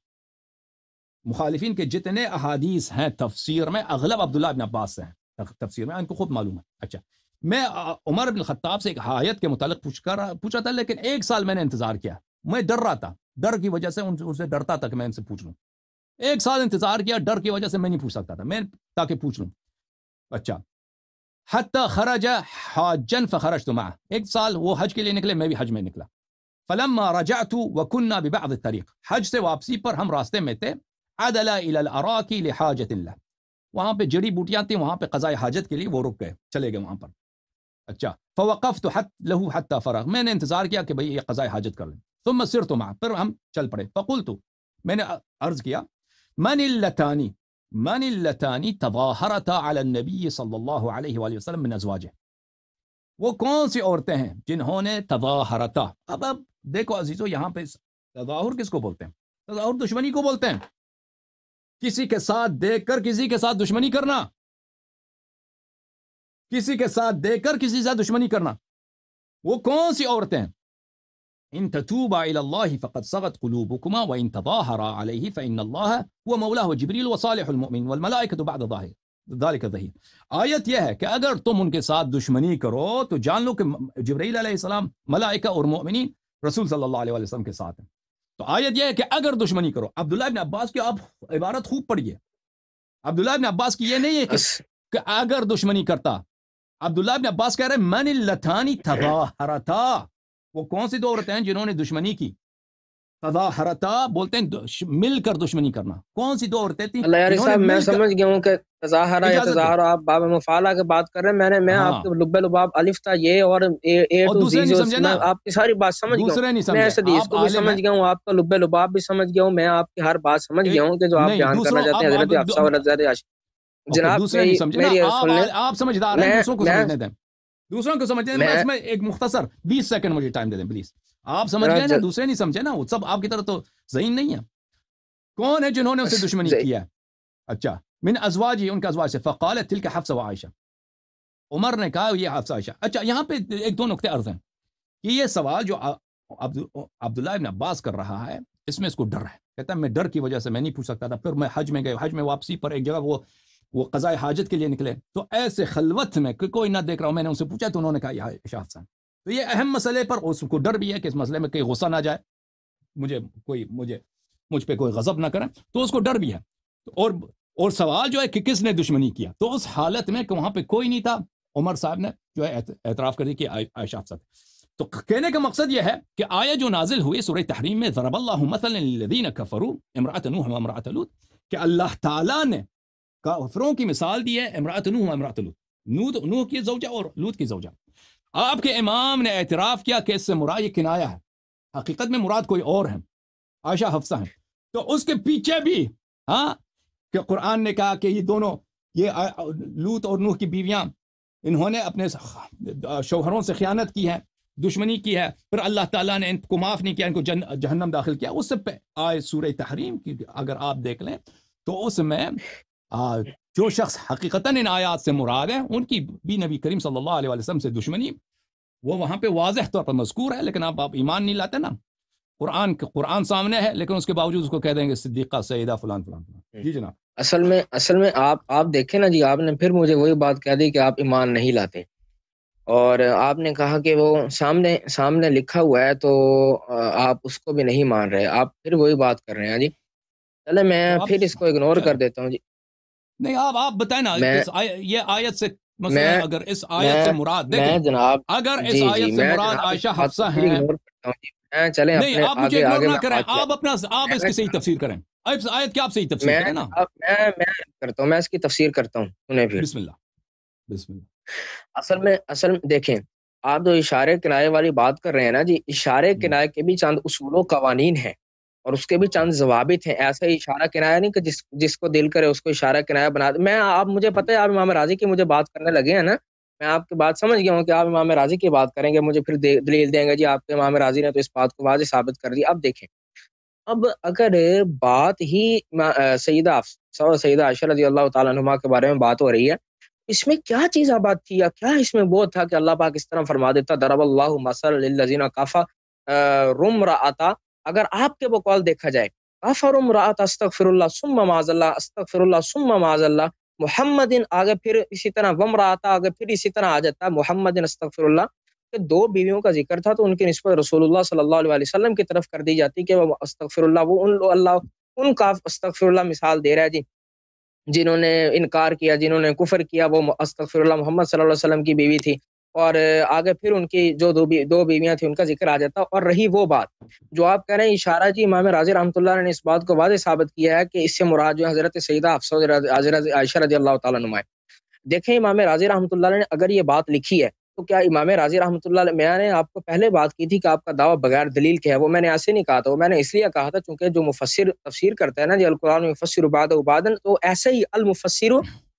مخالفین کے جتنے احادیث ہیں تفسیر میں اغلب عبداللہ ابن عباس سے ہیں تفسیر میں ان کو خود معلوم ہے اچھا میں عمر خطاب سے ایک حایت کے متعلق پوچھ کر پوچھا تھا لیکن ایک سال میں نے انتظار کیا میں ڈر رہا تھا ڈر کی وجہ سے ان سے ڈرتا تھا کہ میں ان سے پوچھ لوں ایک سال انتظار کیا ڈر کی وجہ سے میں نہیں پوچھ سکتا تھا میں تاکہ پوچھ لوں اچھا حتى خرج حاجا فخرجت معه ایک سال وہ حج کے لیے نکلے میں بھی حج میں نکلا فلما رجعت وكنا ببعض الطريق حج سے واپسی پر ہم راستے میں تھے عدل الى الاراكي لحاجه الله وہاں پہ جڑی بوٹیاں تھیں وہاں پہ قضاء حاجت کے لیے وہ رک گئے چلے گئے وہاں پر اچھا فوقفت حت له حتى فرغ میں نے انتظار کیا کہ بھئی یہ قضاء حاجت کر لیں ثم سرت معه پھر ہم چل پڑے فقلت میں نے عرض کیا من اللتانی من منی لطرت ع النبی صلی اللہ علیہ وآلہ وسلم من ہے وہ کون سی عورتیں ہیں جنہوں نے تظاہرتا اب اب دیکھو عزیزو یہاں پہ تظاہر کس کو بولتے ہیں تظاہر دشمنی کو بولتے ہیں کسی کے ساتھ دیکھ کر کسی کے ساتھ دشمنی کرنا کسی کے ساتھ دیکھ کر کسی کے ساتھ دشمنی کرنا وہ کون سی عورتیں ہیں ان تتوبا الى الله فقد صغت قلوبكما وان تظاهرا عليه فان الله هو مولاه جبريل وصالح المؤمن والملائكه بعد ظاهر ذلك ظهير آیت یہ ہے کہ اگر تم ان کے ساتھ دشمنی کرو تو جان لو کہ جبرائیل علیہ السلام ملائکہ اور مؤمنین رسول صلی اللہ علیہ وسلم کے ساتھ ہیں تو آیت یہ ہے کہ اگر دشمنی کرو عبداللہ ابن عباس کی آپ عبارت خوب پڑھیے عبداللہ ابن عباس کی یہ نہیں ہے کہ, کہ اگر دشمنی کرتا عبداللہ ابن عباس کہہ رہے من اللتانی تھانی وہ کون سی دو عورتیں ہیں جنہوں نے دشمنی کی تظاہرتا بولتے ہیں مل کر دشمنی کرنا کون سی دو عورتیں تھیں اللہ صاحب میں سمجھ گیا ہوں کہ تظاہرہ یا تظاہر آپ باب مفالہ کے بات کر رہے ہیں میں نے میں آپ ہاں۔ کے لبے لباب الف تھا یہ اور اے ٹو زی جو آپ کی ساری بات سمجھ گیا ہوں میں ایسے دیس کو بھی سمجھ گیا ہوں آپ کا لبے لباب بھی سمجھ گیا ہوں میں آپ کی ہر بات سمجھ گیا ہوں کہ جو آپ جان کرنا چاہتے ہیں حضرت حفظہ و رضی اللہ جناب میری نہیں سمجھے آپ سمجھدار ہیں دوسروں کو سمجھنے دیں دوسروں کو سمجھتے ہیں بس میں ایک مختصر بیس سیکنڈ مجھے ٹائم دے دیں پلیز آپ سمجھ گئے نا دوسرے نہیں سمجھے نا وہ سب آپ کی طرح تو ذہین نہیں ہے کون ہے جنہوں نے اسے دشمنی کیا اچھا من ازواجی ان کا ازواج سے فقال تل کے حفظ و عائشہ عمر نے کہا یہ حفصہ عائشہ اچھا یہاں پہ ایک دو نقطے عرض ہیں کہ یہ سوال جو عبداللہ ابن عباس کر رہا ہے اس میں اس کو ڈر ہے کہتا ہے میں ڈر کی وجہ سے میں نہیں پوچھ سکتا تھا پھر میں حج میں گئے حج میں واپسی پر ایک جگہ وہ وہ قضاء حاجت کے لیے نکلے تو ایسے خلوت میں کہ کوئی نہ دیکھ رہا ہوں میں نے ان سے پوچھا تو انہوں نے کہا یہ تو یہ اہم مسئلے پر اس کو ڈر بھی ہے کہ اس مسئلے میں کہیں غصہ نہ جائے مجھے کوئی مجھے مجھ پہ کوئی غضب نہ کرے تو اس کو ڈر بھی ہے اور اور سوال جو ہے کہ کس نے دشمنی کیا تو اس حالت میں کہ وہاں پہ کوئی نہیں تھا عمر صاحب نے جو ہے اعتراف کر دی کہ عائشہ تو کہنے کا مقصد یہ ہے کہ آیا جو نازل ہوئی سورہ تحریم میں ضرب اللہ مثلا للذین کفروا نوح و امرأة لوط کہ اللہ تعالیٰ نے کافروں کی مثال دی ہے امرات نو امرات نوح کی زوجہ اور لوت کی زوجہ آپ کے امام نے اعتراف کیا کہ اس سے مراد یہ کنایا ہے حقیقت میں مراد کوئی اور ہے عائشہ حفصہ ہیں تو اس کے پیچھے بھی ہاں کہ کہ قرآن نے کہا یہ دونوں یہ لوت اور نوح کی بیویاں انہوں نے اپنے شوہروں سے خیانت کی ہے دشمنی کی ہے پھر اللہ تعالیٰ نے ان کو معاف نہیں کیا ان کو جہنم داخل کیا اس سے آئے سورہ تحریم کی اگر آپ دیکھ لیں تو اس میں جو شخص حقیقتا ان آیات سے مراد ہیں ان کی بھی نبی کریم صلی اللہ علیہ وسلم سے دشمنی وہ وہاں پہ واضح طور پر مذکور ہے لیکن آپ آپ ایمان نہیں لاتے نا قرآن قرآن سامنے ہے لیکن اس کے باوجود اس کو کہہ دیں گے صدیقہ سعیدہ فلان فلان فلان جی جناب اصل میں اصل میں آپ آپ دیکھیں نا جی آپ نے پھر مجھے وہی بات کہہ دی کہ آپ ایمان نہیں لاتے اور آپ نے کہا کہ وہ سامنے سامنے لکھا ہوا ہے تو آپ اس کو بھی نہیں مان رہے آپ پھر وہی بات کر رہے ہیں جی چلے میں پھر اس کو اگنور اچھا۔ کر دیتا ہوں جی نہیں آپ آپ بتائیں نا یہ آیت سے مسئلہ اگر اس آیت سے مراد دیکھیں اگر جی، اس جی، آیت سے مراد عائشہ حفظہ ہے نہیں آپ مجھے اگر نہ کریں آپ اپنا آپ اس کی صحیح تفسیر کریں اس آیت کی آپ صحیح تفسیر کریں نا میں کرتا ہوں میں اس کی تفسیر کرتا ہوں انہیں بھی بسم اللہ بسم اللہ اصل میں اصل میں دیکھیں آپ جو اشارے کنائے والی بات کر رہے ہیں نا جی اشارے کنائے کے بھی چند اصول و قوانین ہیں اور اس کے بھی چند ضوابط ہیں ایسا ہی اشارہ کرایہ نہیں کہ جس جس کو دل کرے اس کو اشارہ کنایا بنا دے میں آپ مجھے پتہ ہے آپ امام راضی کی مجھے بات کرنے لگے ہیں نا میں آپ کی بات سمجھ گیا ہوں کہ آپ امام راضی کی بات کریں گے مجھے پھر دلیل دیں گے جی آپ کے امام راضی نے تو اس بات کو واضح ثابت کر دی اب دیکھیں اب اگر بات ہی سیدہ سیدہ عائشہ رضی اللہ تعالیٰ کے بارے میں بات ہو رہی ہے اس میں کیا چیز آباد تھی یا کیا اس میں وہ تھا کہ اللہ پاک اس طرح فرما دیتا درب اللہ مثین کافا رم تھا اگر آپ کے بقول دیکھا جائے استغفر اللہ سم مماض اللہ استغفر اللہ سم مماض اللہ محمد آگے پھر اسی طرح وم آگے پھر اسی طرح آ جاتا ہے محمد اللہ کہ دو بیویوں کا ذکر تھا تو ان کی نسبت رسول اللہ صلی اللہ علیہ وسلم کی طرف کر دی جاتی کہ وہ استغفر اللہ وہ ان اللہ ان کا استغفر اللہ مثال دے رہا ہے جی جنہوں نے انکار کیا جنہوں نے کفر کیا وہ استغفر اللہ محمد صلی اللہ علیہ وسلم کی بیوی تھی اور آگے پھر ان کی جو دو بی دو بیویاں تھیں ان کا ذکر آ جاتا اور رہی وہ بات جو آپ کہہ رہے ہیں اشارہ جی امام راضی رحمۃ اللہ نے اس بات کو واضح ثابت کیا ہے کہ اس سے مراد جو حضرت سعیدہ افسود عائشہ رضی اللہ تعالیٰ نمائے دیکھیں امام راضی رحمۃ اللہ نے اگر یہ بات لکھی ہے تو کیا امام راضی رحمۃ اللہ علیہ میں نے آپ کو پہلے بات کی تھی کہ آپ کا دعویٰ بغیر دلیل کے ہے وہ میں نے ایسے نہیں کہا تھا وہ میں نے اس لیے کہا تھا چونکہ جو مفسر تفسیر کرتا ہے نا جی القرآن مفسر عباد عبادن تو ایسے ہی المفسر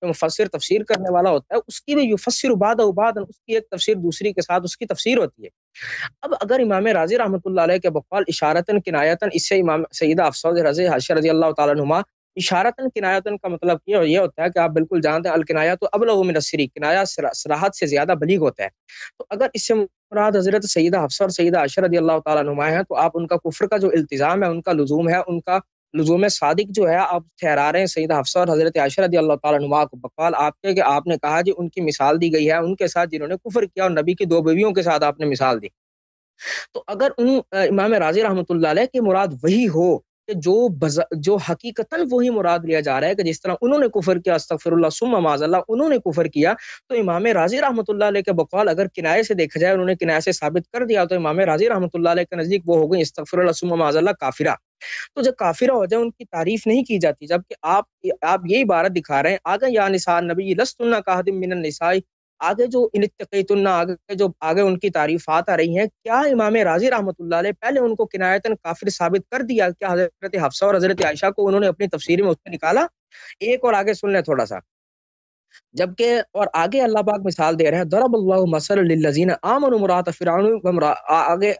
جو مفسر تفسیر کرنے والا ہوتا ہے اس کی بھی یفسر عباد عبادن اس کی ایک تفسیر دوسری کے ساتھ اس کی تفسیر ہوتی ہے اب اگر امام راضی رحمۃ اللہ علیہ کے بقول اشارتاً کنایتاً اس سے امام سیدہ رضی حاشر رضی اللہ تعالیٰ نما اشارتن کنایتن کا مطلب اور یہ ہوتا ہے کہ آپ بالکل جانتے ہیں الکنایا تو من السری کنایا سراحت سے زیادہ بلیغ ہوتا ہے تو اگر اس سے مراد حضرت سیدہ حفصہ اور سیدہ عشر رضی اللہ تعالیٰ نما ہیں تو آپ ان کا کفر کا جو التظام ہے ان کا لزوم ہے ان کا لزوم صادق جو ہے آپ ٹھہرا رہے ہیں سیدہ حفصہ اور حضرت رضی اللہ تعالیٰ نما کو بقال آپ کے کہ آپ نے کہا جی ان کی مثال دی گئی ہے ان کے ساتھ جنہوں نے کفر کیا اور نبی کی دو بیویوں کے ساتھ آپ نے مثال دی تو اگر ان امام راضی رحمۃ اللہ علیہ کی مراد وہی ہو کہ جو بز... جو حقیقتاً وہی مراد لیا جا رہا ہے کہ جس طرح انہوں نے کفر کیا استغفر اللہ سم معاذ اللہ انہوں نے کفر کیا تو امام راضی رحمۃ اللہ علیہ کے بقول اگر کنائے سے دیکھا جائے انہوں نے کنائے سے ثابت کر دیا تو امام راضی رحمۃ اللہ علیہ کے نزدیک وہ ہو گئی استغفر اللہ سم معاذ اللہ کافرہ تو جب کافرہ ہو جائے ان کی تعریف نہیں کی جاتی جبکہ آپ آپ یہی بارہ دکھا رہے ہیں آگے یا نسان نبی لسطنہ قاہدم من النسائی آگے جو انتقیت آگے جو آگے ان کی تعریفات آ رہی ہیں کیا امام راضی رحمۃ اللہ علیہ پہلے ان کو کافر ثابت کر دیا کیا حضرت حفصہ اور حضرت عائشہ کو انہوں نے اپنی تفسیر میں اس سے نکالا ایک اور آگے سن لیں تھوڑا سا جبکہ اور آگے اللہ پاک مثال دے رہے ہیں اللہ للذین مرات فرعون آگے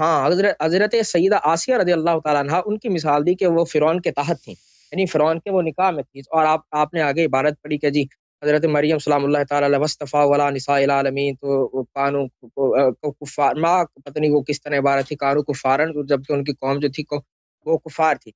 ہاں حضرت سیدہ آسیہ رضی اللہ تعالیٰ عنہ ان کی مثال دی کہ وہ فرعون کے تحت تھیں یعنی فرعون کے وہ نکاح میں تھی اور آپ آپ نے آگے عبارت پڑھی کہ جی حضرت مریم سلام اللہ تعالیٰ وصطفیٰ ولا نساء العالمین تو کفار ماں پتنی وہ کس طرح عبارت تھی قانو کفارن جبکہ ان کی قوم جو تھی وہ کفار تھی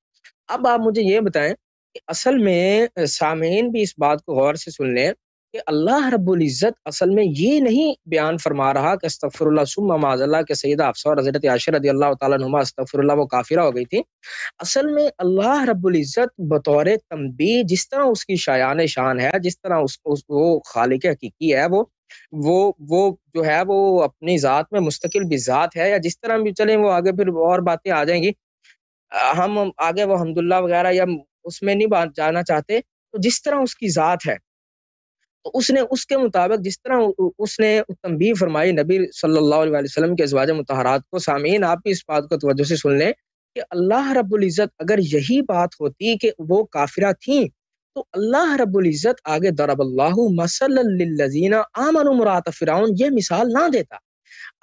اب آپ مجھے یہ بتائیں کہ اصل میں سامعین بھی اس بات کو غور سے سن لیں کہ اللہ رب العزت اصل میں یہ نہیں بیان فرما رہا کہ استغفر اللہ معاذ اللہ کے سیدہ افسا حضرت عاشر رضی اللہ تعالیٰ استغفر اللہ وہ کافرہ ہو گئی تھی اصل میں اللہ رب العزت بطور تنبیہ جس طرح اس کی شایان شان ہے جس طرح اس وہ خالق حقیقی ہے وہ وہ وہ جو ہے وہ اپنی ذات میں مستقل بھی ذات ہے یا جس طرح ہم چلیں وہ آگے پھر اور باتیں آ جائیں گی ہم آگے وہ حمد اللہ وغیرہ یا اس میں نہیں جانا چاہتے تو جس طرح اس کی ذات ہے تو اس نے اس کے مطابق جس طرح اس نے تنبیہ فرمائی نبی صلی اللہ علیہ وسلم کے ازواج متحرات کو سامعین آپ بھی اس بات کو توجہ سے سن لیں کہ اللہ رب العزت اگر یہی بات ہوتی کہ وہ کافرہ تھیں تو اللہ رب العزت آگے درب اللہ مرات فرعون یہ مثال نہ دیتا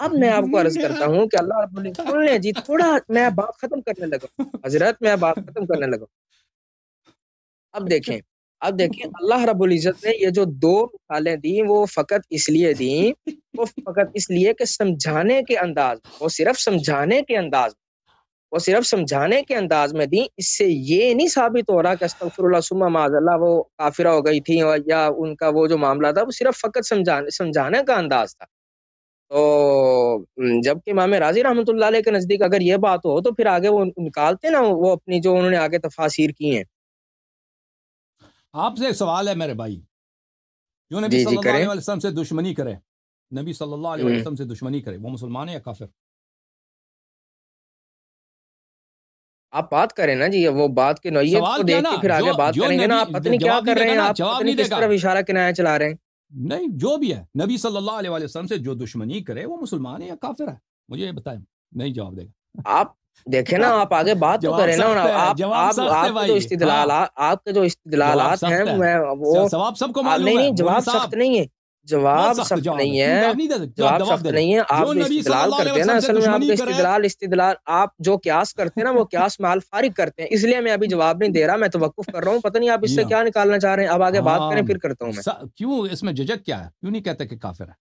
اب میں آپ کو عرض کرتا ہوں کہ اللہ رب العزت سن لیں جی تھوڑا میں بات ختم کرنے لگا حضرت میں بات ختم کرنے لگا اب دیکھیں اب دیکھیں اللہ رب العزت نے یہ جو دو مثالیں دیں وہ فقط اس لیے دیں وہ فقط اس لیے کہ سمجھانے کے انداز وہ صرف سمجھانے کے انداز وہ صرف سمجھانے کے انداز میں دیں اس سے یہ نہیں ثابت ہو رہا کہ استغفر اللہ اللہ وہ کافرہ ہو گئی تھی اور یا ان کا وہ جو معاملہ تھا وہ صرف فقط سمجھانے کا انداز تھا تو جب کہ راضی رحمۃ اللہ علیہ کے نزدیک اگر یہ بات ہو تو پھر آگے وہ نکالتے نا وہ اپنی جو انہوں نے آگے تفاصیر کی ہیں آپ سے ایک سوال ہے میرے بھائی جو نبی جی, جی، صلی اللہ علیہ وسلم سے دشمنی کرے نبی صلی اللہ علیہ وسلم سے دشمنی کرے وہ مسلمان ہے یا کافر آپ بات کریں نا جی وہ بات کی نوعیت کو دیکھ کے پھر آگے بات کریں گے نا آپ پتہ نہیں کیا کر رہے ہیں آپ پتہ نہیں کس طرح اشارہ کنایا چلا رہے ہیں نہیں جو بھی ہے نبی صلی اللہ علیہ وسلم سے جو دشمنی کرے وہ مسلمان ہے یا کافر ہے مجھے یہ بتائیں نہیں جواب دے گا آپ دیکھے نا آپ آگے بات تو کریں نا ہاں۔ آپ کے جو استدلالات ہیں وہ نہیں جواب سخت نہیں ہے جواب سخت نہیں ہے جواب سخت نہیں ہے آپ استدلال کرتے ہیں اصل میں آپ استدلال استدلال آپ جو قیاس کرتے ہیں نا وہ قیاس فارغ کرتے ہیں اس لیے میں ابھی جواب نہیں دے رہا میں توقف کر رہا ہوں پتہ نہیں آپ اس سے جی ہاں۔ کیا نکالنا چاہ رہے ہیں اب آگے بات کریں ہاں۔ پھر کرتا ہوں میں کیوں اس میں ججک کیا ہے کیوں نہیں کہتے کہ کافر ہے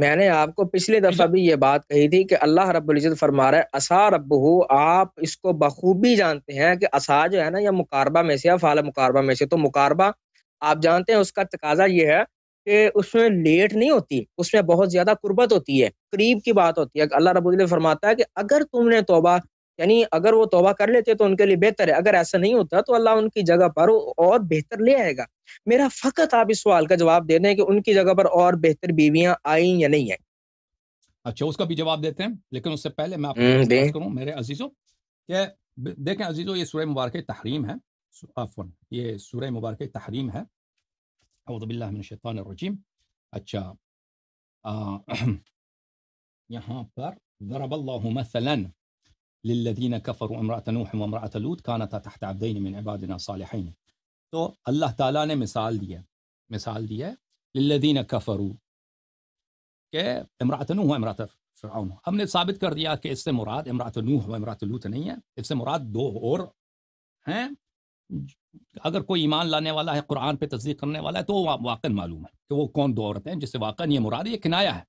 میں نے آپ کو پچھلی دفعہ بھی یہ بات کہی تھی کہ اللہ رب العزت فرما رہا ہے اسا رب ہو آپ اس کو بخوبی جانتے ہیں کہ اسا جو ہے نا یا مقاربہ میں سے یا فعال مقاربہ میں سے تو مقاربہ آپ جانتے ہیں اس کا تقاضہ یہ ہے کہ اس میں لیٹ نہیں ہوتی اس میں بہت زیادہ قربت ہوتی ہے قریب کی بات ہوتی ہے اللہ رب العزت فرماتا ہے کہ اگر تم نے توبہ یعنی اگر وہ توبہ کر لیتے تو ان کے لیے بہتر ہے اگر ایسا نہیں ہوتا تو اللہ ان کی جگہ پر اور بہتر لے آئے گا میرا فقط آپ اس سوال کا جواب دے دیں کہ ان کی جگہ پر اور بہتر بیویاں آئیں یا نہیں آئیں اچھا اس کا بھی جواب دیتے ہیں لیکن اس سے پہلے عزیزوں کہ دیکھیں عزیزوں یہ سورہ مبارک تحریم ہے یہ سورہ مبارک تحریم ہے اعوذ باللہ من الشیطان الرجیم اچھا یہاں پر ضرب اللہ مثلاً لدین کفرو نوح و امرات من عبادنا صالحین تو اللہ تعالیٰ نے مثال دیا مثال للذین ہے لدین امرأة کہ و امرأة امرات ہم نے ثابت کر دیا کہ اس سے مراد نوح و امرات لوت نہیں ہے اس سے مراد دو اور ہیں اگر کوئی ایمان لانے والا ہے قرآن پہ تصدیق کرنے والا ہے تو وہ واقع معلوم ہے کہ وہ کون دورتیں ہیں جس سے واقع یہ مراد یہ کنایا ہے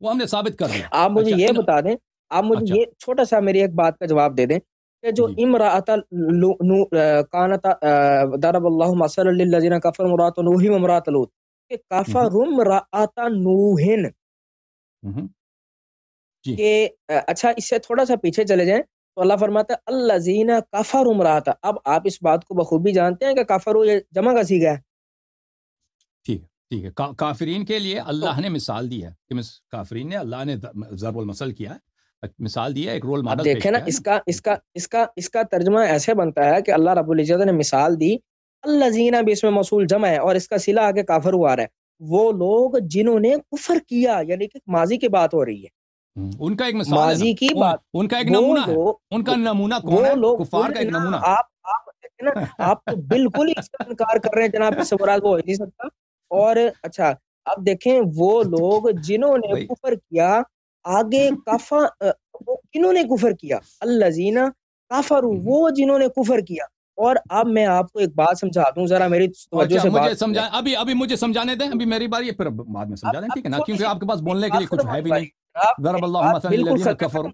وہ ہم نے ثابت کر دیا آپ مجھے اچھا، یہ بتا دیں آپ مجھے اچھا۔ یہ چھوٹا سا میری ایک بات کا جواب دے دیں کہ جو جی۔ امراطا کانتا درب اللہ صلی اللہ جین کفر مرات امرات لوت کہ کفر امراطا نوہن جی۔ کہ اچھا اس سے تھوڑا سا پیچھے چلے جائیں تو اللہ فرماتا ہے اللہ زین کفر امراطا اب آپ اس بات کو بخوبی جانتے ہیں کہ کفر یہ جمع کا سیکھا ہے ٹھیک ہے کافرین کے لیے اللہ نے مثال دی ہے کہ کافرین نے اللہ نے ضرب المثل کیا ہے مثال دی ہے ایک رول ماڈل دیکھیں نا اس کا اس کا اس کا اس کا ترجمہ ایسے بنتا ہے کہ اللہ رب العزت نے مثال دی اللہ زینہ بھی اس میں موصول جمع ہے اور اس کا صلح آگے کافر ہوا رہا ہے وہ لوگ جنہوں نے کفر کیا یعنی کہ ماضی کی بات ہو رہی ہے ان کا ایک مثال ماضی کی بات ان کا ایک نمونہ ہے ان کا نمونہ کون ہے کفار کا ایک نمونہ آپ آپ دیکھیں نا آپ تو بالکل اس کا انکار کر رہے ہیں جناب اس سوال وہ ہو نہیں سکتا اور اچھا اب دیکھیں وہ لوگ جنہوں نے کفر کیا آگے کفا کنہوں نے کفر کیا اللہ زینہ کفر وہ جنہوں نے کفر کیا اور اب میں آپ کو ایک بات سمجھا دوں ذرا میری توجہ اچھا، سے بات سمجھا ابھی ابھی مجھے سمجھانے دیں ابھی میری باری ہے پھر بعد میں سمجھا دیں ٹھیک ہے نا کیونکہ آپ کے پاس بولنے کے لیے کچھ ہے بھی نہیں ضرب اللہ مثلا الذین کفروا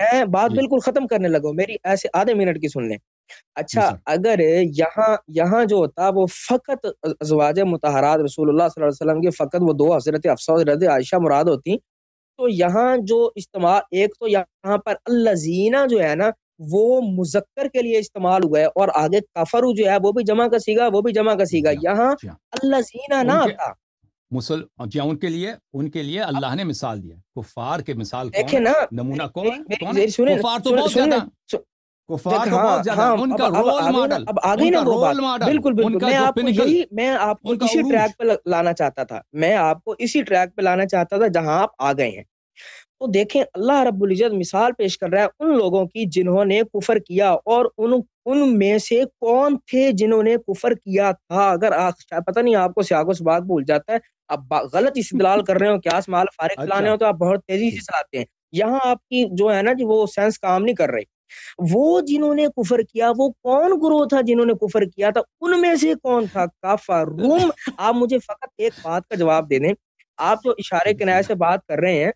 میں بات جی۔ بالکل ختم کرنے لگا میری ایسے آدھے منٹ کی سن لیں اچھا جی اگر یہاں یہاں جو ہوتا وہ فقط ازواج متحرات رسول اللہ صلی اللہ علیہ وسلم کے فقط وہ دو حضرت افسا حضرت عائشہ مراد ہوتی تو یہاں جو استعمال ایک تو یہاں پر اللہ زینہ جو ہے نا وہ مذکر کے لیے استعمال ہوا ہے اور آگے کفر جو ہے وہ بھی جمع کسی گا وہ بھی جمع کسی گا جی، یہاں جی، ہاں۔ اللہ زینہ نہ آتا مسل جی ہاں، ان کے لیے ان کے لیے اللہ نے مثال دیا کفار کے مثال دیکھے نا نمونہ کون کفار تو بہت زیادہ رول ماڈل ہاں، ہاں، اب آگئی بات بالکل بالکل میں آپ کو اسی ٹریک پہ لانا چاہتا تھا میں آپ کو اسی ٹریک پہ لانا چاہتا تھا جہاں آپ آ گئے ہیں تو دیکھیں اللہ رب العزت مثال پیش کر رہا ہے ان لوگوں کی جنہوں نے کفر کیا اور ان ان میں سے کون تھے جنہوں نے کفر کیا تھا اگر پتہ نہیں آپ کو سیاگ و سباق بھول جاتا ہے آپ غلط استدلال کر رہے ہو کیا مال فارغ اچھا۔ لانے ہو تو آپ بہت تیزی سے چلاتے ہیں یہاں آپ کی جو ہے نا جی وہ سینس کام نہیں کر رہی وہ جنہوں نے کفر کیا وہ کون گروہ تھا جنہوں نے کفر کیا تھا ان میں سے کون تھا روم آپ مجھے فقط ایک بات کا جواب دے دیں آپ جو اشارے کنائے سے بات کر رہے ہیں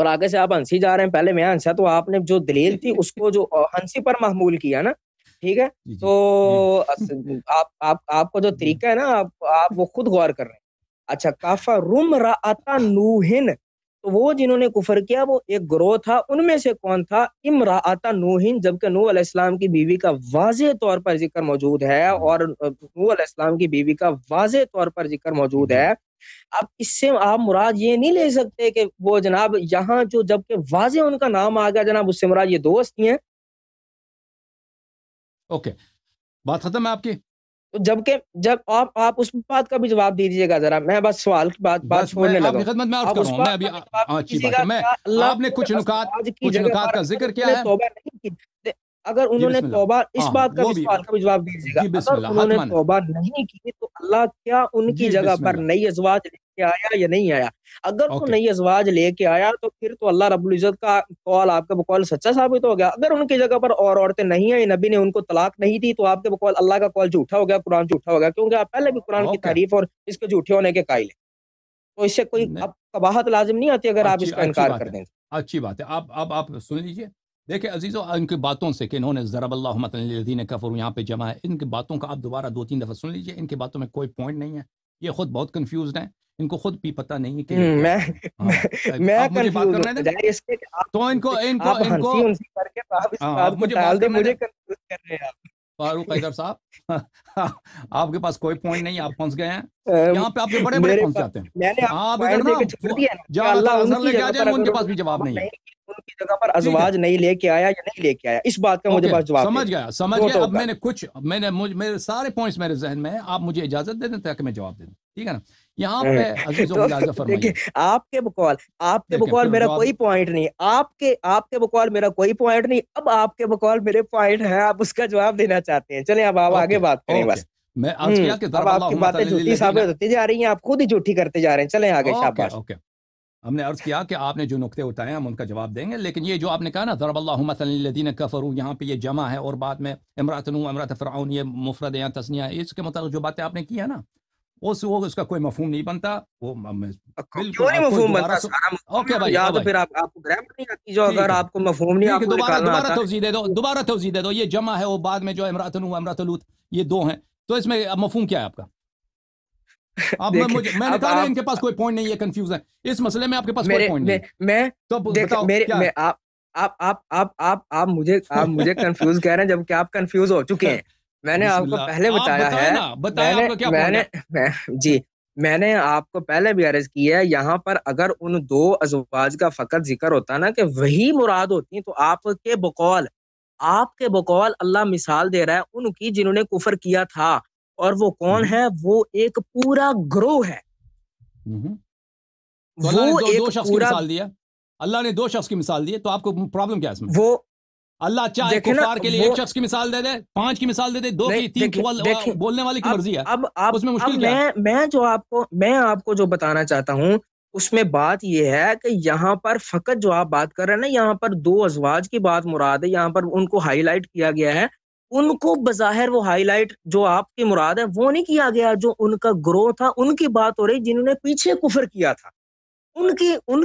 اور آگے سے آپ ہنسی جا رہے ہیں پہلے میں ہنسا تو آپ نے جو دلیل تھی اس کو جو ہنسی پر محمول کیا نا ٹھیک ہے جی، جی۔ تو آپ کو جو طریقہ ہے نا آپ وہ خود غور کر رہے ہیں اچھا کافا روم رتا نوہن تو وہ جنہوں نے کفر کیا وہ ایک گروہ تھا ان میں سے کون تھا جبکہ نور علیہ السلام کی بیوی کا واضح طور پر ذکر موجود ہے اور نور علیہ السلام کی بیوی کا واضح طور پر ذکر موجود ہے اب اس سے آپ مراد یہ نہیں لے سکتے کہ وہ جناب یہاں جو جبکہ واضح ان کا نام آ گیا جناب اس سے مراد یہ دوست اوکے بات ختم ہے آپ کی جبکہ جب آپ آپ اس بات کا بھی جواب دے دیجیے گا ذرا میں بس سوال کی بات بات چھوڑنے لگا اپنی خدمت میں عرض کر رہا ہوں میں ابھی ہاں، اچھی بات ہے میں آپ نے کچھ نکات کچھ نکات کا ذکر کیا ہے اگر انہوں جی، نے توبہ اس ہاں، ہاں، بات کا بھی سوال کا بھی جواب دیجیے گا جی، اگر انہوں نے توبہ نہیں کی تو اللہ کیا ان کی جی، جگہ پر نئی ازواج لے کے آیا یا نہیں آیا اگر تو نئی ازواج لے کے آیا تو پھر تو اللہ رب العزت کا قول آپ کا بقول سچا ثابت ہو گیا اگر ان کی جگہ پر اور عورتیں نہیں آئیں نبی نے ان کو طلاق نہیں دی تو آپ کے بقول اللہ کا قول جھوٹا ہو گیا قرآن جھوٹا ہو گیا کیونکہ آپ پہلے بھی قرآن کی تعریف اور اس کے جھوٹے ہونے کے قائل ہیں تو اس سے کوئی قباحت لازم نہیں آتی اگر آپ اس کا انکار کر دیں اچھی بات ہے آپ اب آپ سن لیجیے دیکھیں عزیز ان کی باتوں سے کہ انہوں نے ضرب اللہ کفر یہاں پہ جمع ہے ان کی باتوں کا آپ دوبارہ دو تین دفعہ سن لیجئے ان کی باتوں میں کوئی پوائنٹ نہیں ہے یہ خود بہت کنفیوزڈ ہیں ان کو خود بھی پتا نہیں کہ ہاں۔ آپ کے پاس کوئی پوائنٹ نہیں آپ پہنچ گئے ہیں یہاں پہ آپ کے بڑے بڑے پہنچ جاتے ہیں ان کے پاس بھی جواب نہیں ہے کی جگہ پر ازواج نہیں لے کے آیا یا نہیں لے کے آیا اس بات کا مجھے بس جواب سمجھ گیا سمجھ گیا اب میں نے کچھ میں نے میرے سارے پوائنٹس میرے ذہن میں ہیں آپ مجھے اجازت دے دیں تاکہ میں جواب دے دوں ٹھیک ہے نا یہاں ہاں۔ پہ آپ کے بکوال آپ کے بکوال میرا کوئی پوائنٹ نہیں آپ کے آپ کے بکوال میرا کوئی پوائنٹ نہیں اب آپ کے بکوال میرے پوائنٹ ہیں آپ اس کا جواب دینا چاہتے ہیں چلیں اب آپ آگے بات کریں بس میں آج کیا کہ اب آپ کی باتیں جھوٹی ثابت ہوتی جا رہی ہیں آپ خود ہی جھوٹی کرتے جا رہے ہیں چلیں آگے شاباش اوکے ہم نے عرض کیا کہ آپ نے جو نقطے اٹھائے ہیں ہم ان کا جواب دیں گے لیکن یہ جو آپ نے کہا نا ضرب اللہ مثلاً کفرو یہاں پہ یہ جمع ہے اور بعد میں امرات نو امرات فرعون یہ مفرد یا تسنیہ اس کے متعلق جو باتیں آپ نے کی ہے نا اس وہ اس کا کوئی مفہوم نہیں بنتا وہ دوبارہ توضیح دے دو یہ جمع ہے وہ بعد میں جو امرات نو امرات لوت یہ دو ہیں تو اس میں مفہوم کیا ہے آپ کا جبکہ آپ کنفیوز ہو چکے ہیں میں نے آپ کو پہلے بتایا ہے میں نے جی میں نے آپ کو پہلے بھی عرض کیا ہے یہاں پر اگر ان دو ازواج کا فقط ذکر ہوتا نا کہ وہی مراد ہوتی ہیں تو آپ کے بقول آپ کے بقول اللہ مثال دے رہا ہے ان کی جنہوں نے کفر کیا تھا اور وہ کون ہے وہ ایک پورا گروہ ہے وہ دو شخص کی مثال دیا اللہ نے دو شخص کی مثال دی تو آپ کو پرابلم کیا اس میں وہ اللہ چاہے کفار کے لیے ایک شخص کی مثال دے دے پانچ کی مثال دے دے دو کی تین بولنے والے کی مرضی ہے اب آپ اس میں مشکل کیا ہے میں جو آپ کو میں آپ کو جو بتانا چاہتا ہوں اس میں بات یہ ہے کہ یہاں پر فقط جو آپ بات کر رہے ہیں نا یہاں پر دو ازواج کی بات مراد ہے یہاں پر ان کو ہائی لائٹ کیا گیا ہے ان کو بظاہر وہ ہائی لائٹ جو آپ کی مراد ہے وہ نہیں کیا گیا جو ان کا گروہ تھا ان کی بات ہو رہی جنہوں نے پیچھے کفر کیا تھا ان ان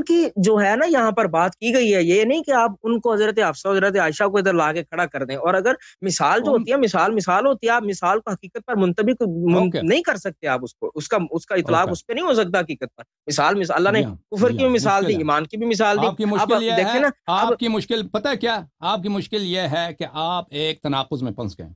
کی کی جو ہے نا یہاں پر بات کی گئی ہے یہ نہیں کہ آپ ان کو حضرت افسا حضرت عائشہ کو ادھر لا کے کھڑا کر دیں اور اگر مثال جو ہوتی ہے مثال مثال ہوتی ہے آپ مثال کو حقیقت پر منتبی نہیں کر سکتے آپ اس کو اس کا اس کا اطلاق اس پہ نہیں ہو سکتا حقیقت پر مثال مثال اللہ نے کفر کی بھی مثال دی ایمان کی بھی مثال دی دیکھیں نا آپ کی مشکل پتہ کیا آپ کی مشکل یہ ہے کہ آپ ایک تناقض میں پھنس گئے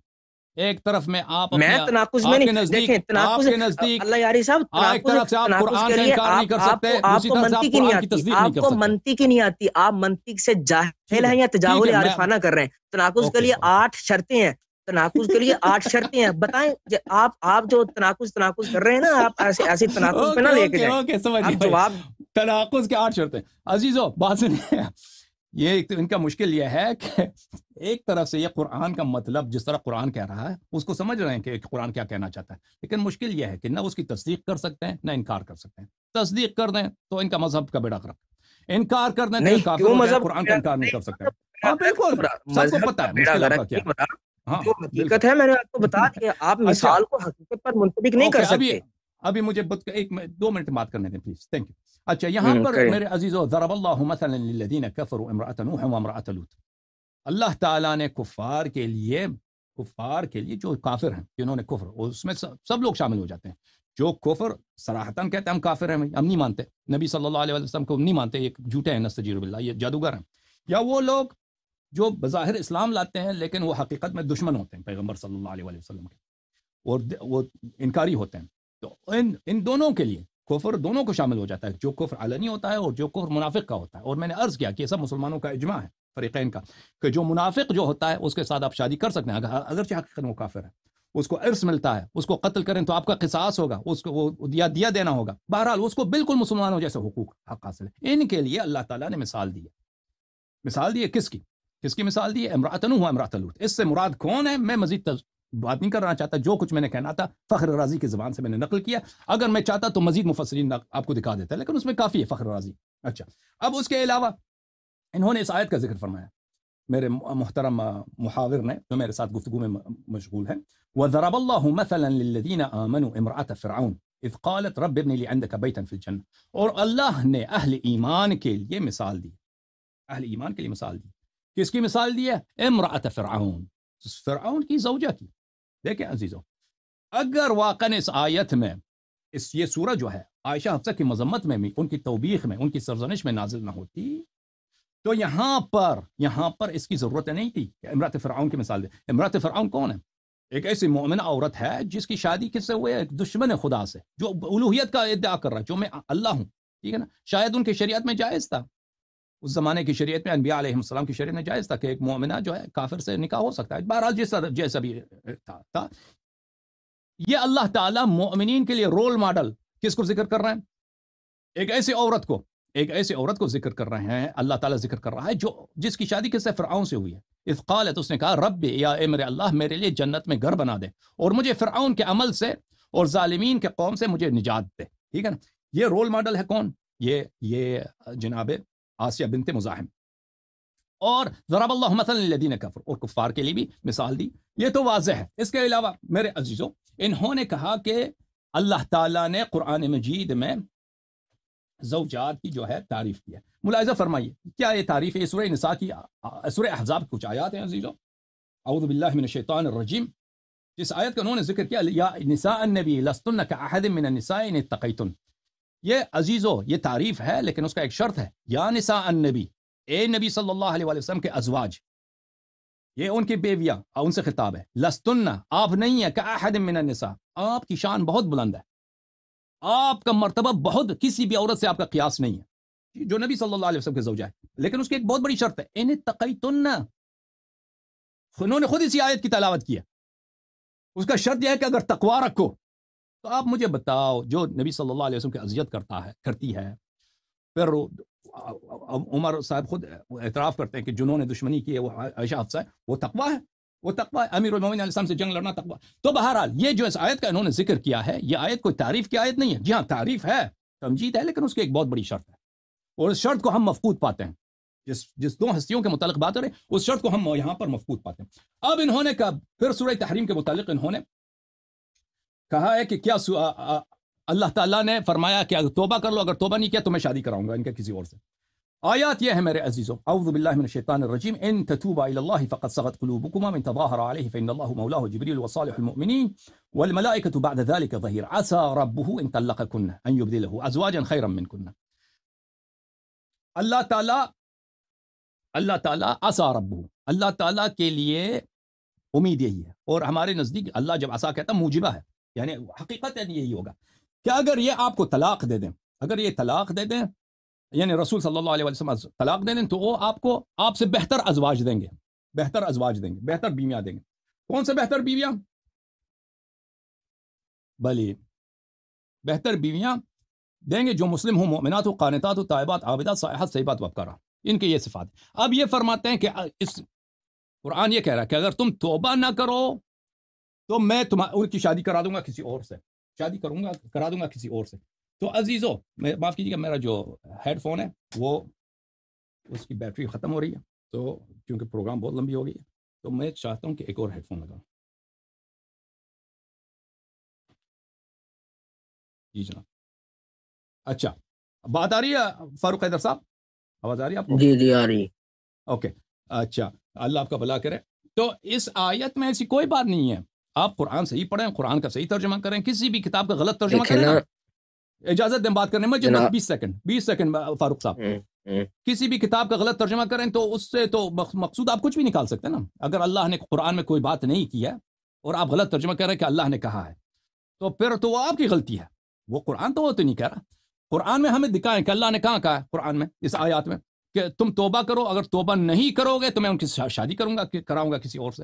ایک طرف میں آپ میں تناقض میں نہیں دیکھیں تناقض نزدیک اللہ یاری صاحب ہاں، تناقض کے لیے آپ کر سکتے آپ کو منتی کی نہیں آتی آپ کو منطق کی نہیں آتی آپ منطق سے جاہل ہیں یا تجاہل عارفانہ کر رہے ہیں تناقض کے لیے آٹھ شرطیں ہیں تناقض کے لیے آٹھ شرطیں ہیں بتائیں آپ آپ جو تناقض تناقض کر رہے ہیں نا آپ ایسے ایسی تناقض پہ نہ لے کے جائیں آپ جواب تناقض کے آٹھ شرطیں عزیزو بات سنیں یہ ان کا مشکل یہ ہے کہ ایک طرف سے یہ قرآن کا مطلب جس طرح قرآن کہہ رہا ہے اس کو سمجھ رہے ہیں کہ قرآن کیا کہنا چاہتا ہے لیکن مشکل یہ ہے کہ نہ اس کی تصدیق کر سکتے ہیں نہ انکار کر سکتے ہیں تصدیق کر دیں تو ان کا مذہب کا بیڑا بڑا انکار کر دیں تو قرآن کا انکار نہیں کر سکتے ہاں، بالکل ابھی مجھے دو منٹ بات کرنے دیں پلیز تھینک یو اچھا یہاں پر میرے عزیز و ضرب اللہ مثلا للذین کفروا نوح و امرأة لوت اللہ تعالیٰ نے کفار کے لیے کفار کے لیے جو کافر ہیں جنہوں نے کفر اس میں سب لوگ شامل ہو جاتے ہیں جو کفر صراحتاً کہتے ہیں ہم کافر ہیں ہم نہیں مانتے نبی صلی اللہ علیہ وسلم کو ہم نہیں مانتے یہ جھوٹے ہیں نستجیر باللہ یہ جادوگر ہیں یا وہ لوگ جو بظاہر اسلام لاتے ہیں لیکن وہ حقیقت میں دشمن ہوتے ہیں پیغمبر صلی اللہ علیہ وسلم کے اور وہ انکاری ہوتے ہیں تو ان ان دونوں کے لیے کفر دونوں کو شامل ہو جاتا ہے جو کفر علنی ہوتا ہے اور جو کفر منافق کا ہوتا ہے اور میں نے عرض کیا کہ یہ سب مسلمانوں کا اجماع ہے فریقین کا کہ جو منافق جو ہوتا ہے اس کے ساتھ آپ شادی کر سکتے ہیں اگر اگرچہ کافر ہے اس کو عرص ملتا ہے اس کو قتل کریں تو آپ کا قصاص ہوگا اس کو وہ دیا دیا دینا ہوگا بہرحال اس کو بالکل مسلمانوں جیسے حقوق حق حاصل ہے ان کے لیے اللہ تعالیٰ نے مثال دی ہے مثال دی ہے کس کی کس کی مثال دی ہے امراتن الوت اس سے مراد کون ہے میں مزید بات نہیں کرنا چاہتا جو کچھ میں نے کہنا تھا فخر رازی کی زبان سے میں نے نقل کیا اگر میں چاہتا تو مزید مفسرین آپ کو دکھا دیتا ہے لیکن اس میں کافی ہے فخر راضی اچھا اب اس کے علاوہ انہوں نے اس آیت کا ذکر فرمایا میرے محترم محاور نے جو میرے ساتھ گفتگو میں مشغول ہیں وہ ذرا اور اللہ نے اہل ایمان کے لیے مثال دی اہل ایمان کے لیے مثال دی کس کی مثال دی ہے فرعون فرعون کی زوجہ کی دیکھیں عزیزوں اگر واقع اس آیت میں اس یہ سورہ جو ہے عائشہ حفظہ کی مذمت میں بھی ان کی توبیخ میں ان کی سرزنش میں نازل نہ ہوتی تو یہاں پر یہاں پر اس کی ضرورت نہیں تھی کہ امرات فرعون کی مثال دے امرات فرعون کون ہے ایک ایسی مومن عورت ہے جس کی شادی کس سے ہوئے دشمن خدا سے جو الوحیت کا ادعا کر رہا ہے جو میں اللہ ہوں ٹھیک ہے نا شاید ان کے شریعت میں جائز تھا اس زمانے کی شریعت میں انبیاء علیہ السلام کی شریعت میں جائز تھا کہ ایک مومنہ جو ہے کافر سے نکاح ہو سکتا ہے بہرحال جیسا جیسا بھی تھا, یہ اللہ تعالیٰ مومنین کے لیے رول ماڈل کس کو ذکر کر رہے ہیں ایک ایسی عورت کو ایک ایسی عورت کو ذکر کر رہے ہیں اللہ تعالیٰ ذکر کر رہا ہے جو جس کی شادی کس سے فرعون سے ہوئی ہے اس ہے تو اس نے کہا رب یا اے میرے اللہ میرے لیے جنت میں گھر بنا دے اور مجھے فرعون کے عمل سے اور ظالمین کے قوم سے مجھے نجات دے ٹھیک ہے نا یہ رول ماڈل ہے کون یہ یہ جناب آسیہ بنت مزاحم اور ضرب اللہ مثلا للذین کفر اور کفار کے لیے بھی مثال دی یہ تو واضح ہے اس کے علاوہ میرے عزیزوں انہوں نے کہا کہ اللہ تعالیٰ نے قرآن مجید میں زوجات کی جو ہے تعریف کی ہے ملاحظہ فرمائیے کیا یہ تعریف ہے سورہ نساء کی سورہ احزاب کچھ آیات ہیں عزیزوں اعوذ باللہ من الشیطان الرجیم جس آیت کا انہوں نے ذکر کیا یا نساء النبی لستن کا احد من النساء ان اتقیتن عزیز عزیزو یہ تعریف ہے لیکن اس کا ایک شرط ہے یا نسا صلی اللہ علیہ وسلم کے ازواج یہ ان ان کی کی بیویاں سے خطاب ہے لستن آپ آپ نہیں ہیں کہ احد من النساء شان بہت بلند ہے آپ کا مرتبہ بہت کسی بھی عورت سے آپ کا قیاس نہیں ہے جو نبی صلی اللہ علیہ وسلم کے زوجہ ہے لیکن اس کی ایک بہت بڑی شرط ہے تقیتن انہوں نے خود اسی آیت کی تلاوت کیا اس کا شرط یہ ہے کہ اگر تقوا رکھو تو آپ مجھے بتاؤ جو نبی صلی اللہ علیہ وسلم کی اذیت کرتا ہے کرتی ہے پھر عمر صاحب خود اعتراف کرتے ہیں کہ جنہوں نے دشمنی کی ہے وہ عائشہ حفصہ ہے وہ تقوا ہے وہ تقوا ہے امیر المومن علیہ السلام سے جنگ لڑنا تقوا تو بہرحال یہ جو اس آیت کا انہوں نے ذکر کیا ہے یہ آیت کوئی تعریف کی آیت نہیں ہے جی ہاں تعریف ہے تمجید ہے لیکن اس کی ایک بہت بڑی شرط ہے اور اس شرط کو ہم مفقود پاتے ہیں جس جس دو ہستیوں کے متعلق بات ہو رہے اس شرط کو ہم یہاں پر مفقود پاتے ہیں اب انہوں نے کہا پھر سورہ تحریم کے متعلق انہوں نے कहा اللہ تعالیٰ نے فرمایا کہ اگر توبہ کر لو اگر توبہ نہیں کیا تو میں شادی کراؤں گا ان कराऊंगा کسی اور سے آیات یہ يا میرے عزیزوں أعوذ بالله من الشيطان الرجيم إن تتوبا إلى الله فقد صغت قلوبكما من تظاهر عليه فإن الله مولاه جبريل وصالح المؤمنين والملائكة بعد ذلك ظهير عسى ربه إن طلقكن أن يبدله أزواجا خيرا منكن الله تعالى الله تعالى عسى ربه الله تعالى के लिए उम्मीद यही है और हमारे नज़दीक अल्लाह जब आसा कहता है मूजिबा یعنی حقیقت یہی ہوگا کہ اگر یہ آپ کو طلاق دے دیں اگر یہ طلاق دے دیں یعنی رسول صلی اللہ علیہ وسلم طلاق دے دیں تو وہ آپ کو آپ سے بہتر ازواج دیں گے بہتر ازواج دیں گے بہتر بیویاں دیں گے کون سے بہتر بیویاں بلی بہتر بیویاں دیں گے جو مسلم ہوں مومنات و قانتات و طائبات عابدات صحیح صحیحات واپ ان کے یہ صفات اب یہ فرماتے ہیں کہ اس قرآن یہ کہہ رہا ہے کہ اگر تم توبہ نہ کرو تو میں ان کی شادی کرا دوں گا کسی اور سے شادی کروں گا کرا دوں گا کسی اور سے تو عزیزو معاف بات کیجیے گا میرا جو ہیڈ فون ہے وہ اس کی بیٹری ختم ہو رہی ہے تو کیونکہ پروگرام بہت لمبی ہو گئی ہے تو میں چاہتا ہوں کہ ایک اور ہیڈ فون لگاؤں جی جناب اچھا بات آ رہی ہے فاروق حیدر صاحب آواز آ رہی ہے اوکے جی، جی، اچھا اللہ آپ کا بھلا کرے تو اس آیت میں ایسی کوئی بات نہیں ہے آپ قرآن صحیح پڑھیں قرآن کا صحیح ترجمہ کریں کسی بھی کتاب کا غلط ترجمہ کریں اجازت دیں بات کرنے میں جناب بیس سیکنڈ بیس سیکنڈ فاروق صاحب کسی بھی کتاب کا غلط ترجمہ کریں تو اس سے تو مقصود آپ کچھ بھی نکال سکتے ہیں نا اگر اللہ نے قرآن میں کوئی بات نہیں کی ہے اور آپ غلط ترجمہ کر رہے ہیں کہ اللہ نے کہا ہے تو پھر تو وہ آپ کی غلطی ہے وہ قرآن تو وہ تو نہیں کہہ رہا قرآن میں ہمیں دکھائیں کہ اللہ نے کہاں کہا ہے قرآن میں اس آیات میں کہ تم توبہ کرو اگر توبہ نہیں کرو گے تو میں ان کی شادی کروں گا کراؤں گا کسی اور سے